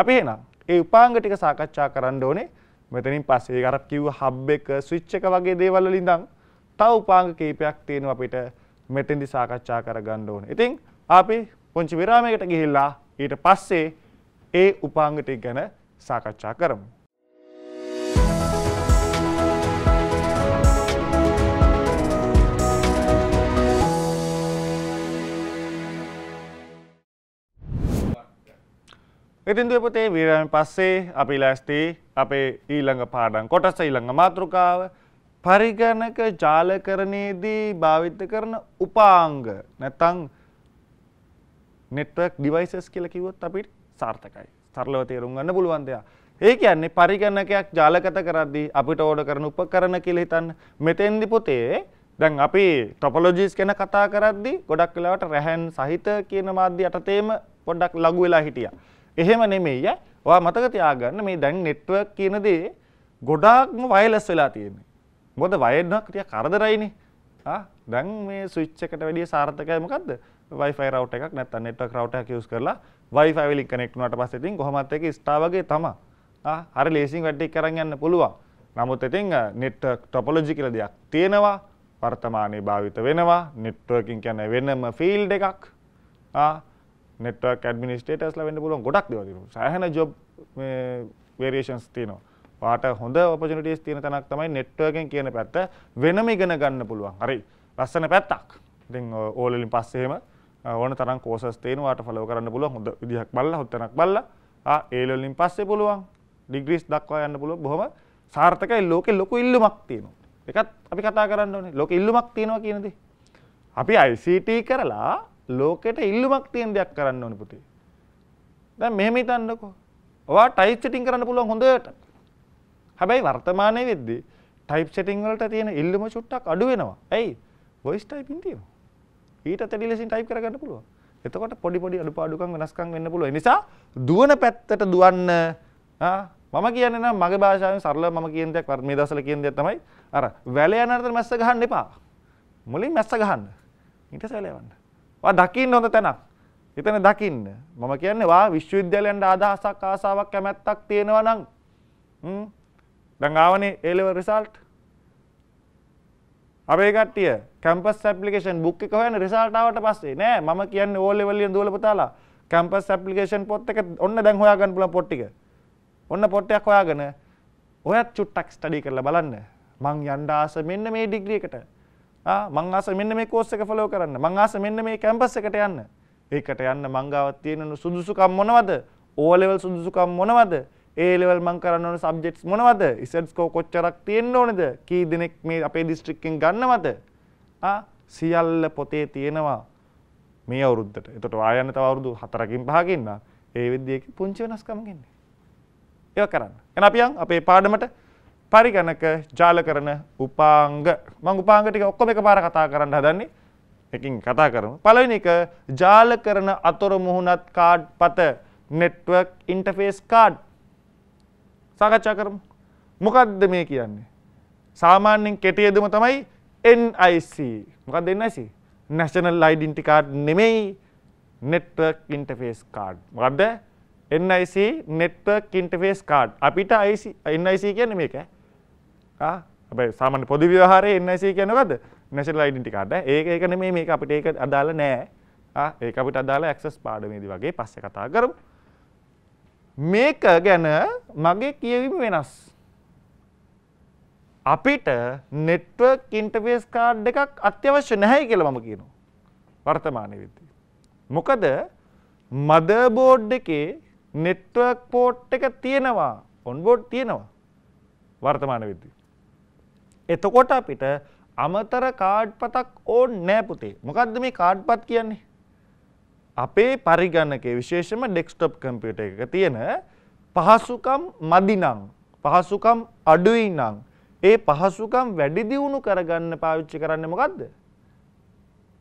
අපි එහෙනම් ඒ උපාංග ටික සාකච්ඡා කරන්න ඕනේ මෙතනින් පස්සේ ඒක අර කිව්ව හබ් එක ස්විච් එක වගේ දේවල් වල ඉඳන් තව උපාංග කීපයක් තියෙනවා අපිට මෙතෙන්දි සාකච්ඡා කරගන්න ඕනේ. ඉතින් අපි පුංචි විරාමයකට ගිහිල්ලා ඊට පස්සේ ඒ උපාංග ටික ගැන සාකච්ඡා කරමු. ඉතින්දුව පොතේ වීරයන් පස්සේ අපි ලෑස්ති අපේ ඊළඟ පාඩම් කොටස ඊළඟ මාතෘකාව පරිගණක ජාලකරණයේදී භාවිත කරන උපාංග නැත්නම් network devices කියලා කිව්වොත් අපිට සාර්ථකයි. සරලව තේරුම් ගන්න පුළුවන් දෙයක්. ඒ කියන්නේ පරිගණකයක් ජාලගත කරද්දී අපිට ඕඩර් කරන උපකරණ කියලා හිතන්න. මෙතෙන්දි පොතේ දැන් අපි ටොපොලොජිස් ගැන කතා කරද්දී ගොඩක් වෙලාවට රැහන් සහිත කියන මාධ්‍ය යටතේම පොඩ්ඩක් ලඟු වෙලා හිටියා. එහෙම නෙමෙයි ඈ. ඔයා මතක තියාගන්න මේ දැන් network කියන දේ ගොඩාක්ම wireless වෙලා තියෙන්නේ. මොකද wired එකක් ටික කරදරයිනේ. ආ දැන් මේ ස්විච් එකට වැඩිය සාර්ථකයි මොකද්ද? Wi-Fi router එකක් නැත්තම් network router එකක් use කරලා Wi-Fi වලින් connect වුණාට පස්සේ ඉතින් කොහොමත් ඒක star වගේ තමයි. ආ හරි ලේසියෙන් වැඩේ කරන් යන්න පුළුවන්. නමුත් ඉතින් network topology කියලා දෙයක් තියෙනවා. වර්තමානයේ භාවිත වෙනවා. networking කියන්නේ වෙනම field එකක්. ආ නෙට්වක් ඇඩමිනිස්ටේටස්ලා වෙන්න පුළුවන් ගොඩක් දේවල් තියෙනවා. සෑහෙන ජොබ් මේ වේරියේෂන්ස් තියෙනවා. වාට හොඳ ඔපචුනිටිස් තියෙන තැනක් තමයි නෙට්වර්කින් කියන පැත්ත වෙනම ඉගෙන ගන්න පුළුවන්. හරි. ලස්සන පැත්තක්. ඉතින් ඕල් වලින් පස්සේ එහෙම ඕන තරම් කෝසස් තියෙනවා. වාට ෆලෝ කරන්න පුළුවන්. හොඳ විදිහක් බලලා හොඳ තැනක් බලලා ආ ඒ වලින් පස්සේ පුළුවන්. ඩිග්‍රීස් දක්වා යන්න පුළුවන්. බොහොම සාර්ථකයි. ලෝකේ ලොකු ඉල්ලුමක් තියෙනවා. ඒකත් අපි කතා කරන්න ඕනේ. ලෝකේ ඉල්ලුමක් තියෙනවා කියන දේ. අපි ICT කරලා ලෝකෙට ඉල්ලුමක් තියෙන දෙයක් කරන්න ඕනේ පුතේ. දැන් මෙහෙම හිතන්නකෝ. ඔයා ටයිප් සෙටින් කරන්න පුළුවන් හොඳට. හැබැයි වර්තමානයේ වෙද්දී ටයිප් සෙටින් වලට තියෙන ඉල්ලුම චුට්ටක් අඩු වෙනවා. ඇයි? වොයිස් ටයිපින් තියෙනවා. ඊට තැටි ලෙසින් ටයිප් කරගන්න පුළුවන්. එතකොට පොඩි පොඩි අඩුපාඩුකම් වෙනස්කම් වෙන්න පුළුවන්. ඒ නිසා දුවන පැත්තට දුවන්න මම කියන්නේ නම් මගේ භාෂාවෙන් සරලව මම කියන දෙයක් මේ දවස්වල කියන දෙයක් තමයි අර වැල යන අතර මැස්ස ගහන්න එපා. මුලින් මැස්ස ගහන්න. ඊට සැලෙවන්න. ඔයා දකින්න හොඳ තැනක්. එතන දකින්න. මම කියන්නේ ඔයා විශ්වවිද්‍යාලයෙන් අදහසක් ආසාවක් කැමැත්තක් තියෙනවා නම් හ්ම් දැන් ආවනේ A level result. අපේ කට්ටිය කැම්පස් ඇප්ලිකේෂන් බුක් එක හොයන රිසල්ට් ආවට පස්සේ නෑ මම කියන්නේ ඕල් ලෙවල් වලින් දුවල පුතාලා කැම්පස් ඇප්ලිකේෂන් පොත් එක ඔන්න දැන් හොයාගන්න පුළුවන් පොත් ටික. ඔන්න පොත් එකක් හොයාගෙන ඔයත් චුට්ටක් ස්ටඩි කරලා බලන්න. මං යන්න ආස මෙන්න මේ ඩිග්‍රී එකට. ආ මං ආස මෙන්න මේ කෝස් එක ෆලෝ කරන්න. මං ආස මෙන්න මේ කැම්පස් එකට යන්න. ඒකට යන්න මං ගාව තියෙන සුදුසුකම් මොනවද? ඕ ලෙවල් සුදුසුකම් මොනවද? ඒ ලෙවල් මං කරන්න ඕන සබ්ජෙක්ට්ස් මොනවද? ඉසෙට් ස්කෝ කොච්චරක් තියෙන්න ඕනද? කී දෙනෙක් මේ අපේ දිස්ත්‍රික්කෙන් ගන්නවද? ආ සියල්ල පොතේ තියෙනවා. මේ අවුරුද්දට. එතකොට ආයන්න තව අවුරුදු 4කින් 5කින් නා ඒ විද්‍යාවේ පුංචි වෙනස්කම් ගන්නේ. ඒක කරන්න. එහෙනම් අපි යන් අපේ පාඩමට පරිගණක ජාල කරන උපාංග මං උපාංග ටික ඔක්කොම එකපාර කතා කරන්න හදන්නේ එකකින් කතා කරමු පළවෙනි එක ජාල කරන අතොර මුහුණත් කාඩ් පත network interface card සාකච්ඡා කරමු මොකද්ද මේ කියන්නේ සාමාන්‍යයෙන් කෙටියෙදම තමයි NIC මොකක්ද NIC National Identity Card නෙමෙයි Network Interface Card මොකක්ද NIC Network Interface Card අපිට IC NIC කියන්නේ මේක අපේ සාමාන්‍ය පොදු ව්‍යවහාරයේ NIC කියන්නේ මොකද්ද? National Identity Card. ඒක ඒක නෙමෙයි මේක අපිට ඒක අදාළ නෑ. ආ ඒක අපිට අදාළ access පාඩමේදී වගේ පස්සේ කතා කරමු. මේක ගැන මගේ කියවීම වෙනස්. අපිට network interface card එකක් අත්‍යවශ්‍ය නැහැ කියලා මම කියනවා. වර්තමානයේ විදිහට. මොකද මදර්බෝඩ් එකේ network port එක තියෙනවා. on board තියෙනවා. වර්තමාන විදිහට. එතකොට අපිට අමතර කාඩ්පතක් ඕන් නෑ පුතේ. මොකද්ද මේ කාඩ්පත් කියන්නේ? අපේ පරිගණකයේ විශේෂම ඩෙස්ක්ටොප් කම්පියුටර් එකක තියෙන පහසුකම් මදි නම් පහසුකම් අඩුයි නම් ඒ පහසුකම් වැඩි දියුණු කරගන්න පාවිච්චි කරන්නේ මොකද්ද?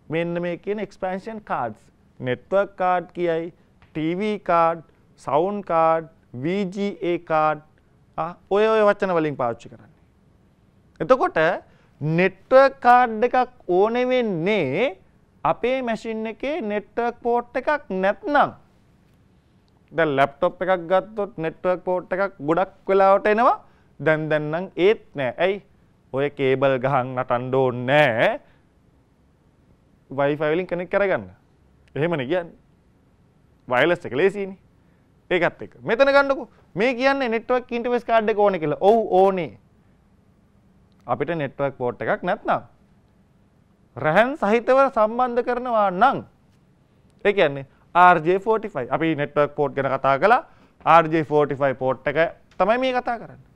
මෙන්න මේ කියන expansion cards, network card කියයි, TV card, sound card, VGA card ඔය ඔය වචන වලින් පාවිච්චි කරන්නේ. එතකොට නෙට්වර්ක් කාඩ් එකක් ඕන වෙන්නේ අපේ මැෂින් එකේ නෙට්වර්ක් පෝට් එකක් නැත්නම්. දැන් ලැප්ටොප් එකක් ගත්තොත් නෙට්වර්ක් පෝට් එකක් ගොඩක් වෙලාවට එනවා. දැන් දැන් නම් ඒත් නෑ. ඇයි? ඔය කේබල් ගහන් නටන්න ඕනේ නෑ. Wi-Fi වලින් කනෙක්ට් කරගන්න. එහෙමනේ කියන්නේ. වයලස් එක ලේසියිනේ. ඒකත් එක. මෙතන ගන්නකො. මේ කියන්නේ නෙට්වර්ක් ඉන්ටර්ෆේස් කාඩ් එක ඕනේ කියලා. ඔව් ඕනේ. අපිට network port එකක් නැත්නම් රැහන් සහිතව සම්බන්ධ කරනවා නම් ඒ කියන්නේ RJ45 අපි network port ගැන කතා කළා RJ45 port එක තමයි මේ කතා කරන්නේ.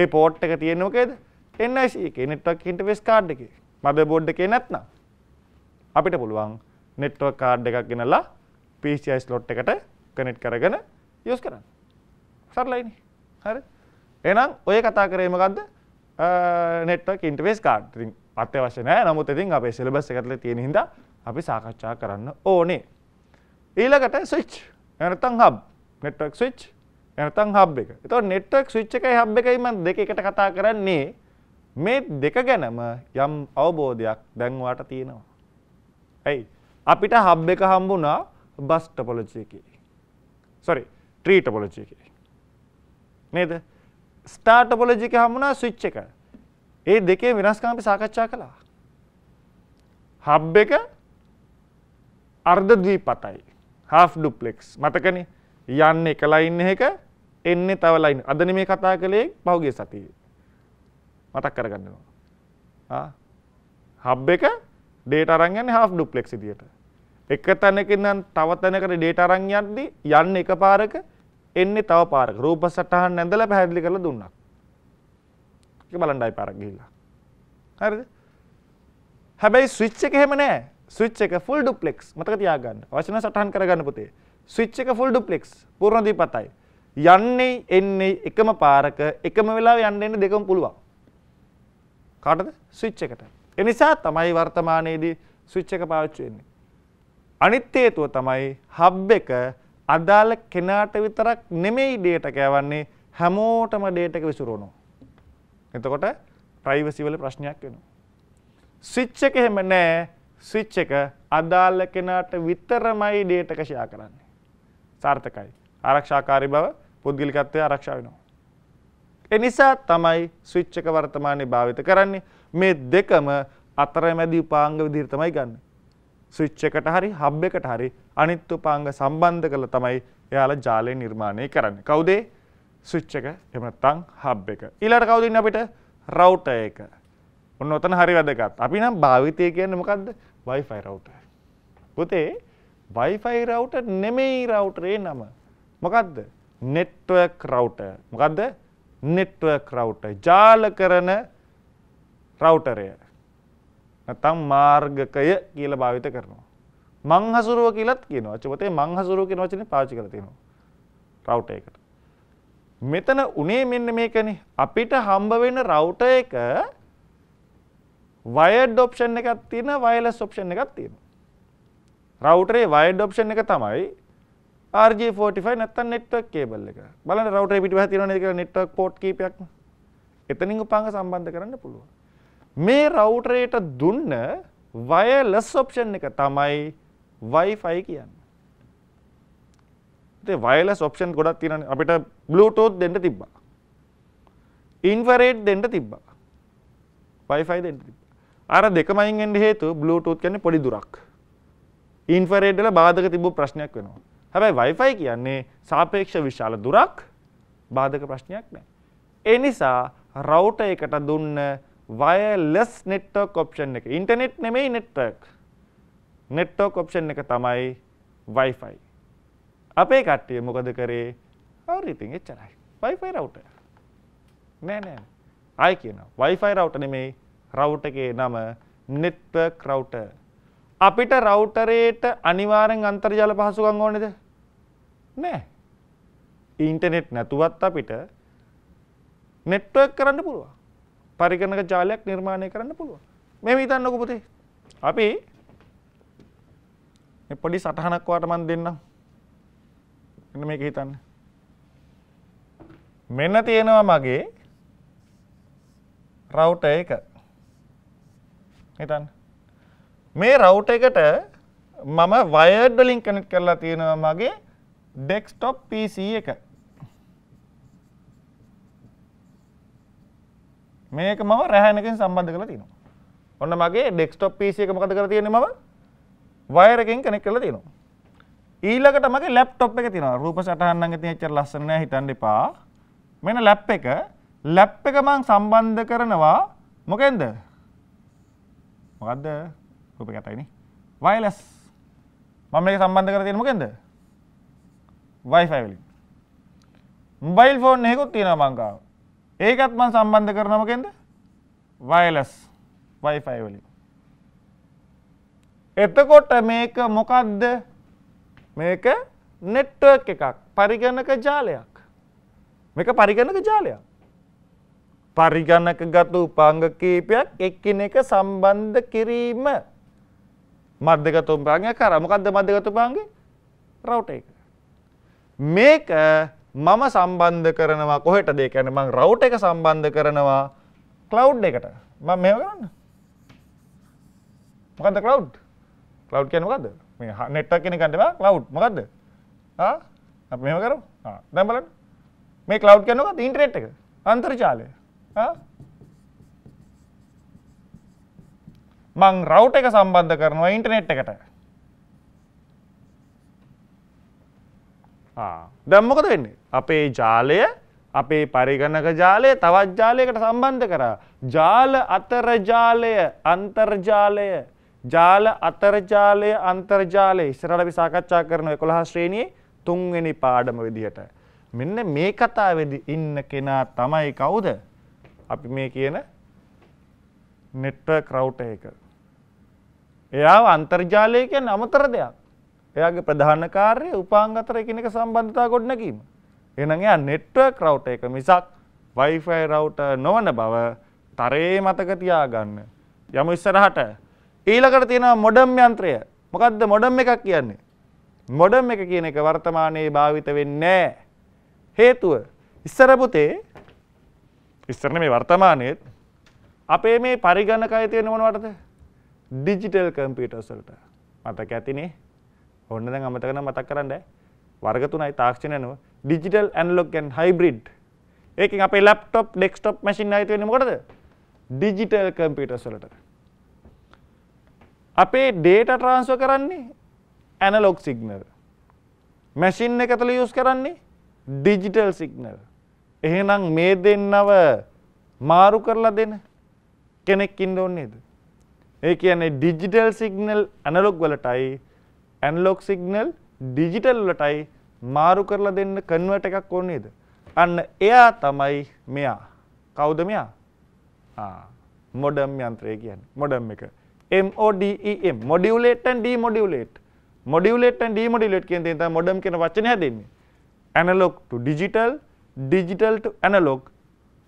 ඒ port එක තියෙන්නේ මොකේද? NIC එකේ network interface card එකේ. motherboard එකේ නැත්නම් අපිට පුළුවන් network card එකක් ගෙනලා PCI slot එකට connect කරගෙන use කරන්න. සරලයිනේ. හරි. එහෙනම් ඔය කතා කරේ මොකද්ද? නෙට්වක් ඉන්ටවේස් කාඩ්තිින් අත්‍යවශ්‍ය නෑ නමුත් ඉතින් අපේ සිලබස් එකටල තියෙන හිද අපි සාකච්ඡා කරන්න ඕනේ. ඊළකට ස්විච් එනතං හබ් නෙට්වක් ස්විච් එනතං හබ් එක එතො නෙට්වක් විච්ච එකයි හබ් එකයිම දෙක එකට කතා කරන්නේ මේ දෙක ගැනම යම් අවබෝධයක් දැන්වාට තියෙනවා. ඇයි අපිට හබ් එක හම්බුනා බස්ටපොලජය එක සොරි ට්‍රීටපොලජය එක නේද ස්ටාර් ටොපොලොජි එක හම්බුණා ස්විච් එක. ඒ දෙකේ වෙනස්කම් අපි සාකච්ඡා කළා. හබ් එක අර්ධ ද්විපතයි. half duplex. මතකනේ. යන්නේ එක ලයින් එකක එන්නේ තව ලයින්. අදනේ මේ කතා කළේ පහුගිය සතියේ. මතක් කරගන්න ඕන. ආ හබ් එක data අරන් යන්නේ half duplex විදියට. එක තැනකින් නම් තව තැනකට data අරන් යද්දී යන්නේ එකපාරක එන්නේ තව පාරක. රූප සටහන් ඇඳලා පැහැදිලි කරලා දුන්නා. ඒක බලන්නයි පාරක් ගිහිල්ලා. හරිද? හැබැයි ස්විච් එක එහෙම නෑ. ස්විච් එක ෆුල් ඩුප්ලෙක්ස් මතක තියාගන්න. වචන සටහන් කරගන්න පුතේ. ස්විච් එක ෆුල් ඩුප්ලෙක්ස් පූර්ණ දීපතයි. යන්නේ එන්නේ එකම පාරක එකම වෙලාවෙ යන්න එන්න දෙකම පුළුවන්. කාටද? ස්විච් එකට. ඒ නිසා තමයි වර්තමානයේදී ස්විච් එක පාවිච්චි වෙන්නේ. අනිත් හේතුව තමයි හබ් එක අදාළ කෙනාට විතරක් නෙමෙයි ඩේටා කෑවන්නේ හැමෝටම ඩේටා එක විසිරුණා. එතකොට ප්‍රයිවසි වල ප්‍රශ්නයක් වෙනවා. ස්විච් එක එහෙම නෑ. ස්විච් එක අදාළ කෙනාට විතරමයි ඩේටා එක ෂෙයා කරන්නේ. සාර්ථකයි. ආරක්ෂාකාරී බව පුද්ගලිකත්වයේ ආරක්ෂා වෙනවා. ඒ නිසා තමයි ස්විච් එක වර්තමානයේ භාවිත කරන්නේ. මේ දෙකම අතරමැදි උපාංග විදිහට තමයි ගන්නේ. ස්විච් එකට හරි හබ් එකට හරි අනිත් උපාංග සම්බන්ධ කරලා තමයි එයාලා ජාලය නිර්මාණය කරන්නේ. කවුද? ස්විච් එක එහෙම නැත්නම් හබ් එක. ඊළඟට කවුද ඉන්නේ අපිට? රවුටර් එක. ඔන්න ඔතන හරි වැදගත්. අපි නම් භාවිතය කියන්නේ මොකද්ද? Wi-Fi router. පුතේ Wi-Fi රවුටර් නෙමෙයි රවුටරේ නම. මොකද්ද? network router. මොකද්ද? network router. ජාල කරන රවුටරය. නැත්නම් මාර්ගකය කියලා භාවිත කරනවා. මංහසුරුව කියලත් කියනවා. චුවතේ මංහසුරුව කියන වචනේ පාවිච්චි කරලා තියෙනවා. රවුටර් එකට. මෙතන උනේ මෙන්න මේකනේ. අපිට හම්බ වෙන රවුටර් එක වයර්ඩ් ඔප්ෂන් එකක් තියෙනවා, වයර්ලස් ඔප්ෂන් එකක් තියෙනවා. රවුටරේ වයර්ඩ් ඔප්ෂන් එක තමයි RJ45 නැත්තම් network cable එක. බලන්න රවුටරේ පිටිපස්ස තියෙන නේද කියලා network port කීපයක්. එතනින් උපංග සම්බන්ධ කරන්න පුළුවන්. මේ රවුටරයට දුන්න වයර්ලස් ඔප්ෂන් එක තමයි Wi-Fi කියන්නේ. ඉතින් වයර්ලස් ඔප්ෂන් ගොඩක් තියෙනවානේ. අපිට Bluetooth දෙන්න තිබ්බා. ඉන්ෆ්‍රාරෙඩ් දෙන්න තිබ්බා. Wi-Fi දෙන්න තිබ්බා. අර දෙකම අයින් වෙන්න හේතුව Bluetooth කියන්නේ පොඩි දුරක්. ඉන්ෆ්‍රාරෙඩ් වල බාධක තිබ්බ ප්‍රශ්නයක් වෙනවා. හැබැයි Wi-Fi කියන්නේ සාපේක්ෂ විශාල දුරක් බාධක ප්‍රශ්නයක් නැහැ. ඒ නිසා රවුටර් එකට දුන්න වයර්ලස් network option එක. ඉන්ටර්නෙට් නෙමෙයි network. network option එක තමයි Wi-Fi. අපේ කට්ටිය මොකද කරේ? everything එච්චරයි. Wi-Fi router. නෑ නෑ. ආයි කියනවා. Wi-Fi router නෙමෙයි router එකේ නම network router. අපිට රවුටරේට අනිවාරෙන් අන්තර්ජාල පහසුකම් ඕනෙද නෑ ඉන්ටනෙට් නැතුවත් අපිට නෙට්ටුවක් කරන්න පුළුවන් පරිගණක ජාලයක් නිර්මාණය කරන්න පුළුවන්. මෙහෙම හිතන්නකො පුතේ. අපි මේ පොඩි සටහනක් වාට මන් දෙන්නම්. මෙන්න මේක හිතන්න. මෙන්න තියෙනවා මගේ රවුටර් එක. හිතන්න. මේ රවුටර් එකට මම වයර්ඩ් වලින් කනෙක්ට් කරලා තියෙනවා මගේ desktop PC එක. මේක මම රැහැනකින් සම්බන්ධ කරලා තියෙනවා. ඔන්න මගේ ඩෙස්ක්ටොප් PC එක මොකද කරලා තියෙන්නේ මම? වයර් එකෙන් කනෙක්ට් කරලා තියෙනවා. ඊළඟට මගේ ලැප්ටොප් එක තියෙනවා. රූප සටහන් නම් ඉතින් එච්චර ලස්සන නෑ හිතන්න එපා. මෙන්න ලැප් එක. ලැප් එක මම සම්බන්ධ කරනවා මොකෙන්ද? මොකද්ද? රූප එක අතයිනේ. වයර්ලස්. මම මේක සම්බන්ධ කරලා තියෙන්නේ මොකෙන්ද? Wi-Fi වලින්. මොබයිල් ෆෝන් එකකුත් තියෙනවා මං ගාව. ඒකත් මන් සම්බන්ධ කරනමකෙන්ද වයලස් වයිෆයි වලින් එතකොට මේක මොකක්ද මේක නෙට්ටර්ක් එකක් පරිගණක ජාලයක් මේක පරිගණක ජාලයක් පරිගණක ගත උපාංග කීපයක් එක්කිනෙක සම්බන්ධ කිරීම මධ්‍යගත උපාංගයක් අර මොකද්ද මධ්‍යගත උපාංගේ රවුටර් එක මේක මම සම්බන්ධ කරනවා කොහෙට දේ කැන මං රවට් එක සම්බන්ධ කරනවා කලව් එකට මං මෙ කරන්න මොකද කලව් කලව් කියනකද මේ නෙට්ටක් කෙන කටවා කලව් මොකක්ද අප මෙම කර දැම්බලට මේ කලව් කියනකද ඉන්ට්‍රෙට් එක අන්තර්ජාලය මං රවට් එක සම්බන්ධ කරනවා ඉන්ටනෙට් එකට දැම්මකද වෙන්නේ අපේ ජාලය අපේ පරිගණක ජාලය තවත් ජාලයකට සම්බන්ධ කරා. ජාල අතරජාලය අන්තර්ජාලය ජාල අතරජාලය අන්තර්ජාලය ඉස්සරහට අපි සාකච්ඡා කරන 11 ශ්‍රේණියේ තුන්වෙනි පාඩම විදිහට. මෙන්න මේ කතාවේදී ඉන්න කෙනා තමයි කවුද? අපි මේ කියන network router එක. එයාව අන්තර්ජාලය කියන්නේ අමතර දෙයක්. එයාගේ ප්‍රධාන කාර්යය උපාංග අතර එකිනෙක සම්බන්ධතා ගොඩනැගීම. එහෙනම් එයා network router එක මිසක් Wi-Fi router නොවන බව තරේ මතක තියාගන්න. යමු ඉස්සරහට. ඊළඟට තියෙනවා modem යන්ත්‍රය. මොකද්ද modem එකක් කියන්නේ? modem එක කියන එක වර්තමානයේ භාවිත වෙන්නේ හේතුව ඉස්සර පුතේ ඉස්සර මේ වර්තමානයේත් අපේ මේ පරිගණකය තියෙන මොනවටද? ඩිජිටල් කම්පියුටර්ස් වලට. මතක ඇතිනේ. ඕන්න දැන් අමතක නම් මතක් කරන්න. වර්ග තුනයි තාක්ෂණය නෝ digital analog and hybrid ඒකෙන් අපේ ලැප්ටොප් ඩෙස්ක්ටොප් මැෂින් අයිති වෙන්නේ මොකටද ඩිජිටල් කම්පියුටර්ස් වලට අපේ data transfer කරන්නේ analog signal මැෂින් එක ඇතුළේ use කරන්නේ digital signal එහෙනම් මේ දෙන්නව මාරු කරලා දෙන කෙනෙක් ඉන්න ඕනේ නේද ඒ කියන්නේ ඩිජිටල් සිග්නල් ඇනලොග් වලටයි ඇනලොග් සිග්නල් ඩිජිටල් වලටයි මාරු කරලා දෙන්න කන්වර්ට් එකක් ඕන නේද? අන්න එයා තමයි මෙයා. කවුද මෙයා? ආ මොඩම් යන්ත්‍රය කියන්නේ. මොඩම් එක. M O D E M modulate and demodulate. modulate and demodulate කියන දේ තමයි මොඩම් කියන වචනේ හැදෙන්නේ. analog to digital, digital to analog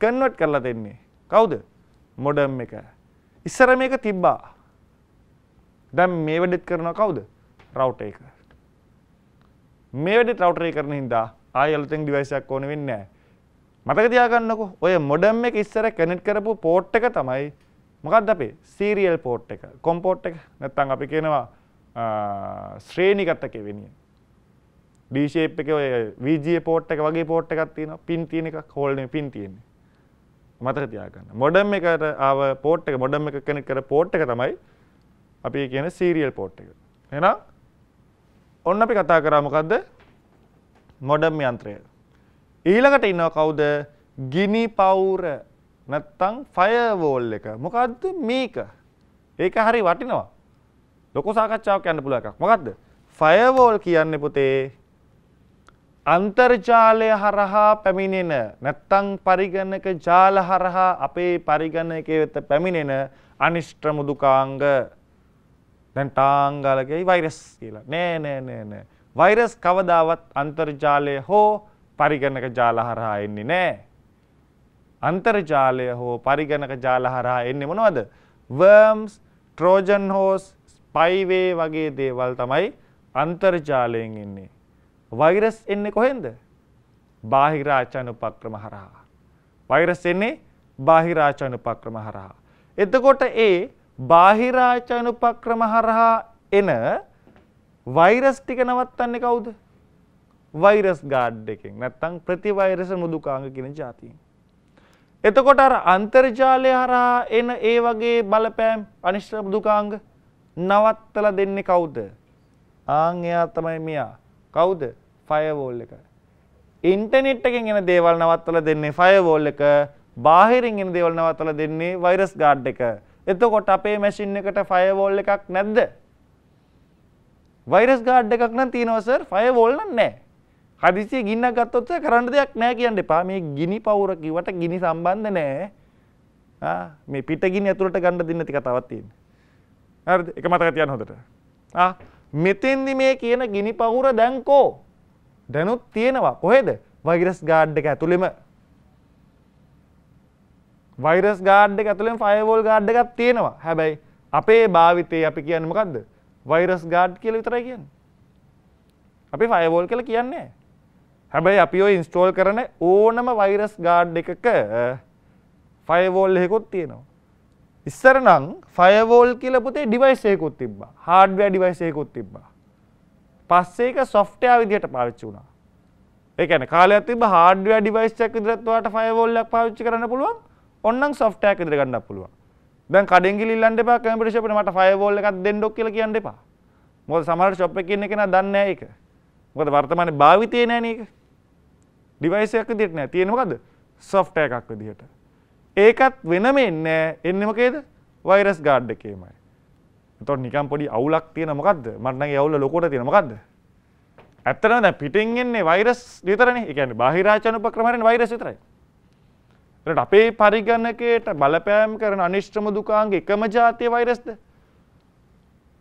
convert කරලා දෙන්නේ. කවුද? මොඩම් එක. ඉස්සර මේක තිබ්බා. දැන් මේ වැඩෙත් කරනවා කවුද? router එක. මේ වැඩි රවටරේ කරන හින්දා ආයෙ අලුතෙන් ඩිවයිස් එකක් ඕන වෙන්නේ නැහැ. මතක තියාගන්නකෝ ඔය මොඩම් එක ඉස්සර කනෙක්ට් කරපු පෝට් එක තමයි මොකක්ද අපේ සීරියල් පෝට් එක, කොම් පෝට් එක. නැත්නම් අපි කියනවා ශ්‍රේණිගත කෙවෙනිය. D shape එකේ ඔය VGA පෝට් එක වගේ පෝට් එකක් තියෙනවා. පින් තියෙන එකක් හෝල් නෙමෙයි පින් තියෙන්නේ. මතක තියාගන්න. මොඩම් එකට ආව පෝට් එක මොඩම් එක කනෙක්ට් කර පෝට් එක තමයි අපි කියන සීරියල් පෝට් එක. එහෙනම් ඔන්න අපි කතා කරා මොකද්ද? මොඩම් යන්ත්‍රය. ඊළඟට ඉන්නවා කවුද? ගිනි පවුර නැත්තම් ෆයර්වෝල් එක. මොකද්ද මේක? ඒක හරි වටිනවා. ලොකු සාකච්ඡාවක් යන්න පුළුවන් එකක්. මොකද්ද? ෆයර්වෝල් කියන්නේ පුතේ අන්තර්ජාලය හරහා පැමිණෙන නැත්තං පරිගණක ජාල හරහා අපේ පරිගණකය වෙත පැමිණෙන අනිෂ්ට්‍රමුදුකාංග දැන් ටාංගලකයි වෛරස් කියලා. නෑ නෑ නෑ නෑ. වෛරස් කවදාවත් අන්තර්ජාලය හෝ පරිගණක ජාල හරහා එන්නේ නෑ. අන්තර්ජාලය හෝ පරිගණක ජාල හරහා එන්නේ මොනවද? worms, trojan horse, spyware වගේ දේවල් තමයි අන්තර්ජාලයෙන් එන්නේ. වෛරස් එන්නේ කොහෙන්ද? බාහිර ආචාන උපක්‍රම හරහා. වෛරස් එන්නේ බාහිර ආචාන උපක්‍රම හරහා. එතකොට ඒ බාහිරාච අනුපක්‍රම හරහා එන වෛරස් ටික නවත්තන්නේ කවුද? වෛරස් ගාඩ් එකෙන්. නැත්තම් ප්‍රතිවෛරස මෘදුකාංග කියන જાතියෙන්. එතකොට අර අන්තර්ජාලය හරහා එන ඒ වගේ බලපෑම් අනිෂ්ට මෘදුකාංග නවත්තලා දෙන්නේ කවුද? ආන් එයා තමයි මෙයා. කවුද? ෆයර්වෝල් එක. ඉන්ටර්නෙට් එකෙන් එන දේවල් නවත්තලා දෙන්නේ ෆයර්වෝල් එක. බාහිරින් එන දේවල් නවත්තලා දෙන්නේ වෛරස් ගාඩ් එක. එතකොට අපේ මැෂින් එකට ෆයර්වෝල් එකක් නැද්ද? වෛරස් ගාඩ් එකක් නම් තියෙනවා සර් ෆයර්වෝල් නම් නැහැ. හදිසියෙ ගින්නක් ගත්තොත් කරන්න දෙයක් නැහැ කියන්න එපා. මේ ගිනි පවුර කිව්වට ගිනි සම්බන්ධ නැහැ. ආ මේ පිට ගිනි ඇතුළට ගන්න දෙන්න ටික තවත් තියෙනවා. හරිද? එක මතක තියන්න හොඳට. ආ මෙතෙන්දි මේ කියන ගිනි පවුර දැන්කෝ. දැනුත් තියෙනවා. කොහෙද? වෛරස් ගාඩ් එක ඇතුළෙම වෛරස් ගාඩ් එක ඇතුළෙන් ෆයවෝල් ගාඩ් එකක් තියෙනවා. හැබැයි අපේ භාවිතයේ අපි කියන්නේ මොකද්ද? වෛරස් ගාඩ් කියලා විතරයි කියන්නේ. අපි ෆයවෝල් කියලා කියන්නේ හැබැයි අපි ඔය ඉන්ස්ටෝල් කරන ඕනම වෛරස් ගාඩ් එකක ෆයවෝල් එකකුත් තියෙනවා. ඉස්සර නම් ෆයවෝල් කියලා පුතේ ඩිවයිස් එකකුත් තිබ්බා. හાર્ඩ්වෙයාර් ඩිවයිස් එකකුත් තිබ්බා. පස්සේ ඒක සොෆ්ට්වෙයාර් විදියට පාවිච්චි වුණා. ඒ කියන්නේ කාලයක් තිබ්බ හાર્ඩ්වෙයාර් ඩිවයිස් එකක් විතරක් ඔයාලට ෆයර්වෝල් එකක් පාවිච්චි කරන්න පුළුවන්. ඔන්නම් සොෆ්ට් එකක් ඉදිරියට ගන්නත් පුළුවන්. දැන් කඩෙන් ගිහින් ඉල්ලන්න එපා කම්පියුටර් ෂොප් එකට මට ෆයර්වෝල් එකක් දෙන්නොක් කියලා කියන්න එපා. මොකද සමහර ෂොප් එකේ ඉන්න කෙනා දන්නේ නැහැ ඒක. මොකද වර්තමානයේ භාවිතේ නැහැ නේ ඒක. ඩිවයිස් එකක් විදිහට නැහැ. තියෙන්නේ මොකද්ද? සොෆ්ට්වෙයාර් එකක් විදිහට. ඒකත් වෙනම එන්නේ එන්නේ මොකේද? වෛරස් ගාඩ් එකේමයි. එතකොට නිකන් පොඩි අවුලක් තියෙන මොකද්ද? මට නම් ඒ අවුල ලොකෝට තියෙන මොකද්ද? ඇත්තටම දැන් පිටින් එන්නේ වෛරස් විතරනේ. ඒ කියන්නේ බාහිරාචාර උපක්‍රම හරින වෛරස් විතරයි. එතකොට අපේ පරිගණකයට බලපෑම් කරන අනිෂ්ක්‍රම දුකාංග එකම જાතිය වෛරස්ද?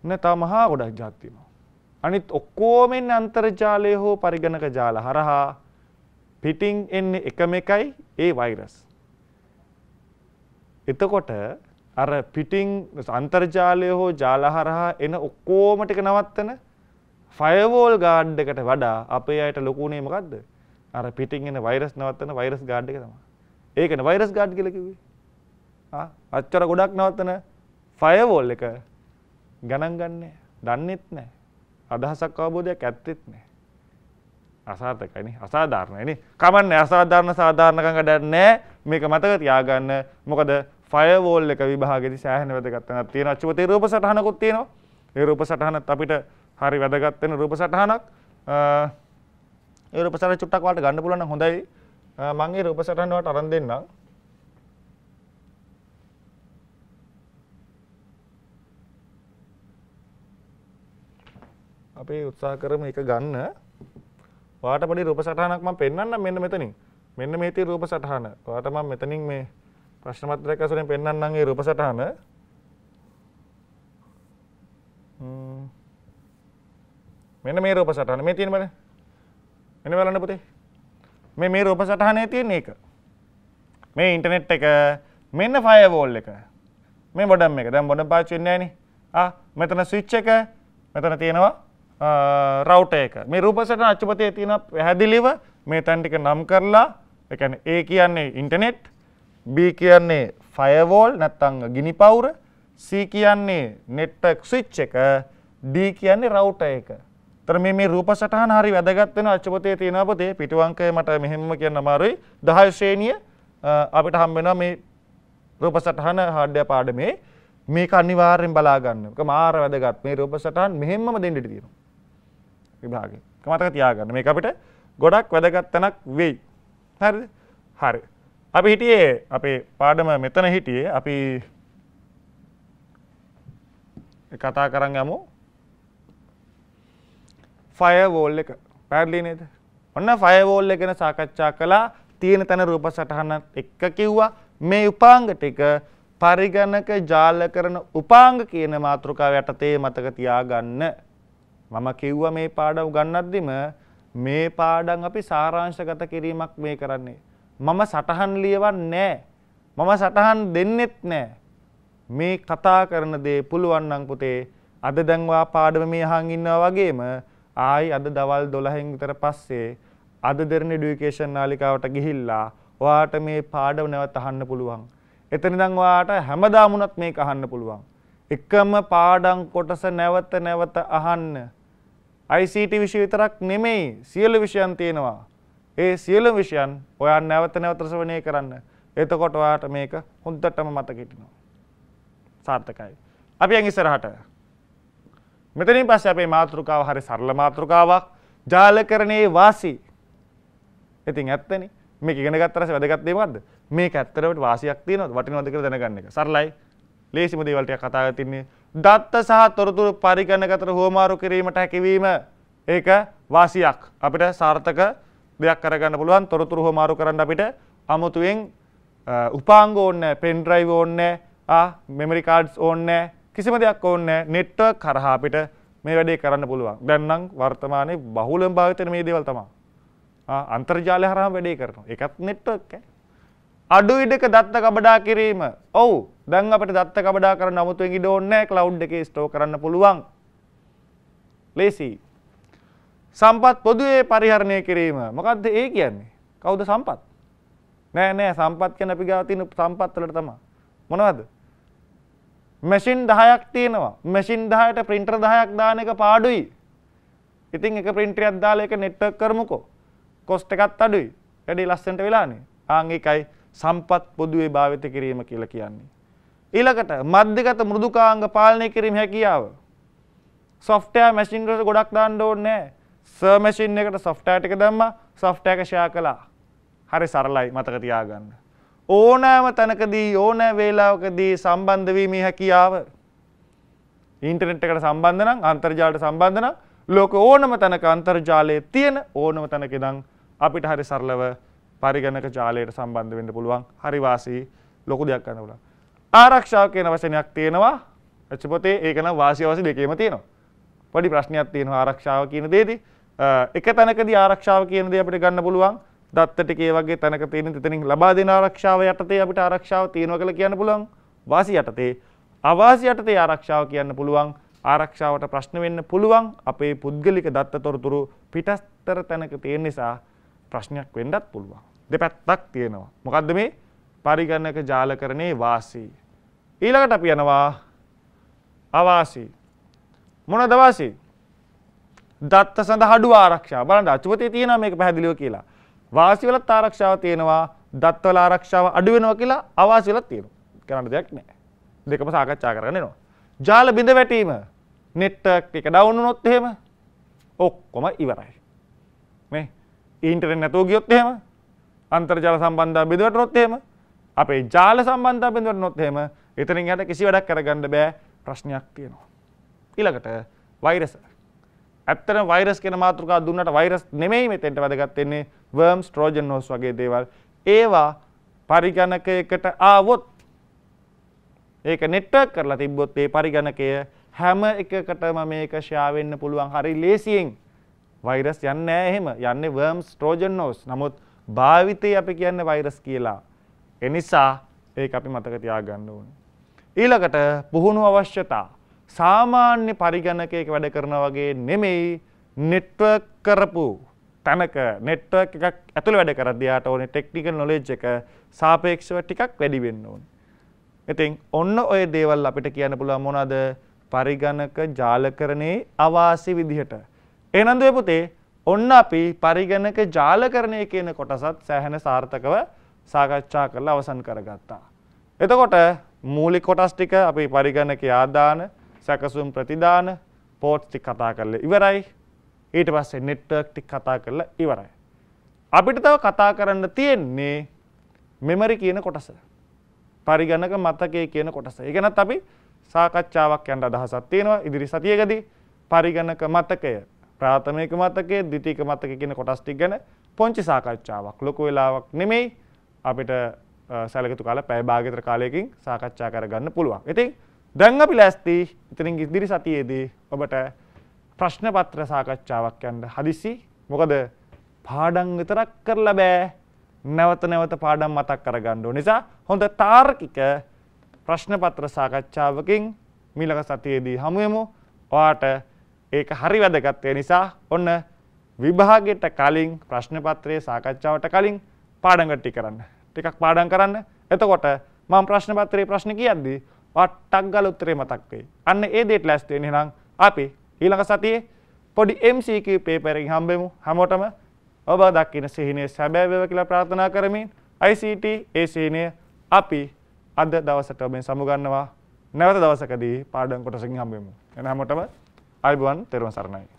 නෑ තව මහා ගොඩක් જાත් තියෙනවා. අනිත් ඔක්කොම එන්නේ අන්තර්ජාලය හෝ පරිගණක ජාල හරහා පිටින් එන්නේ එකම එකයි ඒ වෛරස්. එතකොට අර පිටින් අන්තර්ජාලය හෝ ජාල හරහා එන ඔක්කොම ටික නවත්තන ෆයර්වෝල් ගාඩ් එකට වඩා අපේ අයට ලොකුනේ මොකද්ද? අර පිටින් එන වෛරස් නවත්තන වෛරස් ගාඩ් එක තමයි. ඒකන වෛරස් ගාඩ් කලකිවේ අච්චර ගොඩක් නවත්තන ෆයවෝල් එක ගණන් ගන්නේ දන්නෙත් නෑ අදහසක් අවබෝධයක් ඇත්තෙත් නෑ අසාර්ථකයිනි අසාධාරණයනි කමන්න අසාධාරණ සාධාරණකම් වැඩක් නෑ මේක මතක තියාගන්න මොකද ෆයවෝල් එක විභාගෙදි සෑහෙන වැදගත්කමක් තියෙනවා අච්චුවතේ රූප සටහනකුත් තියෙනවා ඒ රූප සටහනත් අපිට හරි වැදගත් වෙන රූප සටහනක් ඒ රූප සටහන චුට්ටක් වාට ගන්න පුළුවන් නම් හොඳයි මං ඒ රූපසටහන වට අරන් දෙන්නම්. අපි උත්සාහ කරමු එක ගන්න. වාට පොඩි රූපසටහනක් මම පෙන්වන්නම් මෙන්න මෙතනින්. මෙන්න මේ තියෙන රූපසටහන. වාට මම මෙතනින් මේ ප්‍රශ්න පත්‍රයක් අසරෙන් පෙන්වන්නම් මේ රූපසටහන. මෙන්න මේ රූපසටහන. මේ තියෙන බලන්න. මෙන්න බලන්න පුතේ. මේ මේ රූප සටහනේ තියෙන එක. මේ ඉන්ටර්නෙට් එක මෙන්න ෆයර්වෝල් එක. මේ බොඩම් එක. දැන් බොඩම් පාවිච්චි වෙන්නේ නැහනේ. ආ මෙතන ස්විච් එක මෙතන තියෙනවා රවුටර් එක. මේ රූප සටහන අච්චුපතේ තියෙන පැහැදිලිව මේ තැන් ටික නම් කරලා ඒ කියන්නේ A කියන්නේ ඉන්ටර්නෙට් B කියන්නේ ෆයර්වෝල් නැත්නම් ගිනි පවුර C කියන්නේ network switch එක D කියන්නේ router එක තර මේ මේ රූප සටහන හරි වැදගත් වෙන අච්චපොතේ තියෙන පොතේ පිටුවංකය මට මෙහෙම කියන්න අමාරුයි 10 ශ්‍රේණිය අපිට හම් වෙනවා මේ රූප සටහන හාඩ්‍ය පාඩමේ මේක අනිවාර්යෙන් බලා ගන්න. ඒක මාර වැදගත්. මේ රූප සටහන් මෙහෙම්මම දෙන්න ඉඩ තියෙනවා. විභාගේ. ඒක මතක තියාගන්න. මේක අපිට ගොඩක් වැදගත් තැනක් වෙයි. හරිද? හරි. අපි හිටියේ අපේ පාඩම මෙතන හිටියේ අපි කතා කරන් යමු ෆයවෝල් එක පැරලි නේද ඔන්න ෆයවෝල් එක ගැන සාකච්ඡා කළා තියෙන තැන රූප සටහනත් එක්ක කිව්වා මේ උපාංග ටික පරිගණක ජාල කරන උපාංග කියන මාතෘකාව යටතේ මතක තියාගන්න මම කිව්වා මේ පාඩම් ගන්නද්දිම මේ පාඩම් අපි සාරාංශගත කිරීමක් මේ කරන්නේ මම සටහන් ලියවන්නේ නැහැ මම සටහන් දෙන්නෙත් නැහැ මේ කතා කරන දේ පුළුවන් නම් පුතේ අද දැන් ඔයා පාඩම මේ අහන් ඉන්නවා වගේම ආයි අද දවල් 12න් විතර පස්සේ අද දෙරණ এডুকেෂන් නාලිකාවට ගිහිල්ලා ඔයාට මේ පාඩම නැවත අහන්න පුළුවන්. එතන ඉඳන් ඔයාට හැමදාම උනත් මේක අහන්න පුළුවන්. එකම පාඩම් කොටස නැවත නැවත අහන්න. ICT විෂය විතරක් නෙමෙයි සියලු විෂයන් තියෙනවා. ඒ සියලු විෂයන් ඔයා නැවත නැවත ශ්‍රවණය කරන්න. එතකොට ඔයාට මේක හොඳටම මතක හිටිනවා. සාර්ථකයි. අපි යන් ඉස්සරහට. මෙතනින් පස්සේ අපේ මාතෘකාව හරි සරල මාතෘකාවක්. ජාලකරණයේ වාසි. ඉතින් ඇත්තනේ. මේක ඉගෙන ගත්ත රස වැදගත් දේ මොකද්ද? මේක ඇත්තටම වාසියක් තියෙනවද? වටිනවද කියලා දැනගන්න එක. සරලයි. ලේසිම දේවල් ටික කතා කරලා තින්නේ. දත්ත සහ තොරතුරු පරිගණකතර හොමාරු කිරීමට හැකියවීම ඒක වාසියක්. අපිට සාර්ථක දෙයක් කරගන්න පුළුවන්. තොරතුරු හොමාරු කරන්න අපිට අමුතුවෙන් උපාංග ඕනේ, පෙන් ඩ්‍රයිව් ඕනේ, ආ මෙමරි කාඩ්ස් ඕනේ, කිසිම දෙයක් ඕන්නේ නෙට්වර්ක් කරහා අපිට මේ වැඩේ කරන්න පුළුවන්. දැන් නම් වර්තමානයේ බහුලම භාවිත වෙන මේ දේවල් තමයි. ආ අන්තර්ජාලය හරහා වැඩේ කරනවා. ඒකත් නෙට්වර්ක් එක. අඩු ඉඩක දත්ත කබඩා කිරීම. ඔව්. දැන් අපිට දත්ත කබඩා කරන්න 아무තෙන් ඉඩ ඕනේ නැහැ. cloud එකේ store කරන්න පුළුවන්. ලේසි. සම්පත් පොදුවේ පරිහරණය කිරීම. මොකද්ද ඒ කියන්නේ? කවුද සම්පත්? නෑ නෑ සම්පත් කියන අපි ගාව තියෙන සම්පත් වලට තමයි. මොනවද? මැෂින් 10ක් තියෙනවා. මැෂින් 10ට printer 10ක් දාන එක පාඩුයි. ඉතින් එක printer එකක් දාලා ඒක network කරමුකෝ. cost එකත් අඩුයි. වැඩි ලස්සනට වෙලානේ. ආන් එකයි සම්පත් පොදුවේ භාවිත කිරීම කියලා කියන්නේ. ඊළඟට මධ්‍යගත මෘදුකාංග පාලනය කිරීම හැකියාව. software machine වලට ගොඩක් දාන්න ඕනේ නැහැ. සර් මැෂින් එකට software ටික දැම්මා software එක share කළා. හරි සරලයි මතක තියාගන්න. ඕනෑම තැනකදී ඕනෑ වේලාවකදී සම්බන්ධ වීමේ හැකියාව ඉන්ටර්නෙට් එකට සම්බන්ධ නම් අන්තර්ජාලයට සම්බන්ධ නම් ලෝක ඕනම තැනක අන්තර්ජාලයේ තියෙන ඕනම තැනක ඉඳන් අපිට හරි සරලව පරිගණක ජාලයට සම්බන්ධ වෙන්න පුළුවන්. හරි වාසී ලොකු දෙයක් ගන්න පුළුවන්. ආරක්ෂාව කියන වචනයක් තියෙනවා. එච්ච පොතේ ඒක නම් වාසිය වාසි දෙකේම තියෙනවා. පොඩි ප්‍රශ්නයක් තියෙනවා ආරක්ෂාව කියන දෙයේදී. එක තැනකදී ආරක්ෂාව කියන දේ අපිට ගන්න පුළුවන්. දත්ත ටිකේ වගේ තැනක තියෙන තැනින් ලබා දෙන ආරක්ෂාව යටතේ අපිට ආරක්ෂාව තියෙනවා කියලා කියන්න පුළුවන් වාසි යටතේ අවාසි යටතේ ආරක්ෂාව කියන්න පුළුවන් ආරක්ෂාවට ප්‍රශ්න වෙන්න පුළුවන් අපේ පුද්ගලික දත්ත තොරතුරු පිටස්තර තැනක තියෙන නිසා ප්‍රශ්නයක් වෙන්නත් පුළුවන්. දෙපැත්තක් තියෙනවා. මොකද්ද මේ පරිගණක ජාලකරණේ වාසි. ඊළඟට අපි යනවා අවාසි. මොනද වාසි? දත්ත සඳහා අඩු ආරක්ෂා. බලන්න අචුවතේ තියෙනවා මේක පැහැදිලිව කියලා. වාසිවලත් ආරක්ෂාව තියෙනවා දත්වල ආරක්ෂාව අඩු වෙනවා කියලා අවාසිවලත් තියෙනවා. කරන්න දෙයක් නැහැ. දෙකම සාකච්ඡා කරගෙන යනවා. ජාල බිඳ වැටීම network එක down වුණොත් එහෙම ඔක්කොම ඉවරයි. මේ ඉන්ටර්නෙට් නැතුව ගියොත් එහෙම අන්තර්ජාල සම්බන්ධතා බිඳ වැටුනොත් එහෙම අපේ ජාල සම්බන්ධතා බිඳ වැටුනොත් එහෙම එතනින් යට කිසි වැඩක් කරගන්න බෑ ප්‍රශ්නයක් තියෙනවා. ඊළඟට වෛරස ඇත්තටම වෛරස් කියන මාතෘකාව දුන්නට වෛරස් නෙමෙයි මෙතෙන්ට වැදගත් වෙන්නේ වර්ම්ස් ට්‍රෝජන් හෝස් වගේ දේවල්. ඒවා පරිගණකයකට ආවොත් ඒක network කරලා තිබ්බොත් ඒ පරිගණකය හැම එකකටම මේක ෂෙයා වෙන්න පුළුවන්. හරි ලේසියෙන්. වෛරස් යන්නේ නැහැ එහෙම. යන්නේ වර්ම්ස් ට්‍රෝජන් හෝස්. නමුත් භාවිතේ අපි කියන්නේ වෛරස් කියලා. එනිසා ඒක අපි මතක තියාගන්න ඕනේ. ඊළඟට පුහුණු අවශ්‍යතා සාමාන්‍ය පරිගණකයක වැඩ කරන වගේ නෙමෙයි නෙට්වර්ක් කරපු තැනක නෙට්වර්ක් එකක් ඇතුළ වැඩ කරද්දියාට ඕනේ ටෙක්නිකල් නොලෙජ් එක සාපේක්ෂව ටිකක් වැඩි වෙන්න ඕන. ඉතින් ඔන්න ඔය දේවල් අපිට කියන්න පුළුවන් මොනවද? පරිගණක ජාලකරණයේ අවාසි විදිහට. එහෙනම් පුතේ ඔන්න අපි පරිගණක ජාලකරණය කියන කොටසත් සෑහෙන සාර්ථකව සාකච්ඡා කරලා අවසන් කරගත්තා. එතකොට මූලික කොටස් ටික අපි පරිගණකයේ ආදාන සැකසුම් ප්‍රතිදාන පෝට්ස් ටික කතා කරලා ඉවරයි. ඊට පස්සේ network ටික කතා කරලා ඉවරයි. අපිට තව කතා කරන්න තියෙන්නේ memory කියන කොටස. පරිගණක මතකය කියන කොටස. ඒ ගැනත් අපි සාකච්ඡාවක් යන්න අදහසක් තියෙනවා ඉදිරි සතියකදී. පරිගණක මතකය ප්‍රාථමික මතකය ද්විතීක මතකය කියන කොටස් ටික ගැන පොන්චි සාකච්ඡාවක් ලොකු වෙලාවක් නෙමෙයි අපිට සැලකතු කාලා පැය භාගයකට කාලයකින් සාකච්ඡා කරගන්න පුළුවන්. ඉතින් දැන් අපි ලෑස්ති ඉතින් ඉදිරි සතියේදී ඔබට ප්‍රශ්න පත්‍ර සාකච්ඡාවක් යන්න හදිසි. මොකද පාඩම් විතරක් කරලා බෑ. නැවත නැවත පාඩම් මතක් කරගන්න ඕන නිසා හොඳ තාර්කික ප්‍රශ්න පත්‍ර සාකච්ඡාවකින් මීළඟ සතියේදී හමු වෙමු. ඔයාට ඒක හරි වැදගත් ඒ නිසා ඔන්න විභාගයට කලින් ප්‍රශ්න පත්‍රයේ සාකච්ඡාවට කලින් පාඩම් කරන්න. ටිකක් පාඩම් කරන්න. එතකොට මම ප්‍රශ්න පත්‍රයේ ප්‍රශ්න කියද්දී වට්ටක් ගාලා උත්තරේ මතක් වෙයි. අන්න ඒ දේට ලෑස්ති වෙන්න එහෙනම් අපි ඊළඟ සතියේ පොඩි MCQ paper එකකින් හම්බෙමු. හැමෝටම ඔබ දකින්න සිහිනේ සැබෑ වේවා කියලා ප්‍රාර්ථනා කරමින් ICT ඒ සිහිනේ අපි අද දවසට ඔබෙන් සමුගන්නවා. නැවත දවසකදී පාඩම් කොටසකින් හම්බෙමු. එහෙනම් හැමෝටම අයිබුවන් තෙරුවන් සරණයි.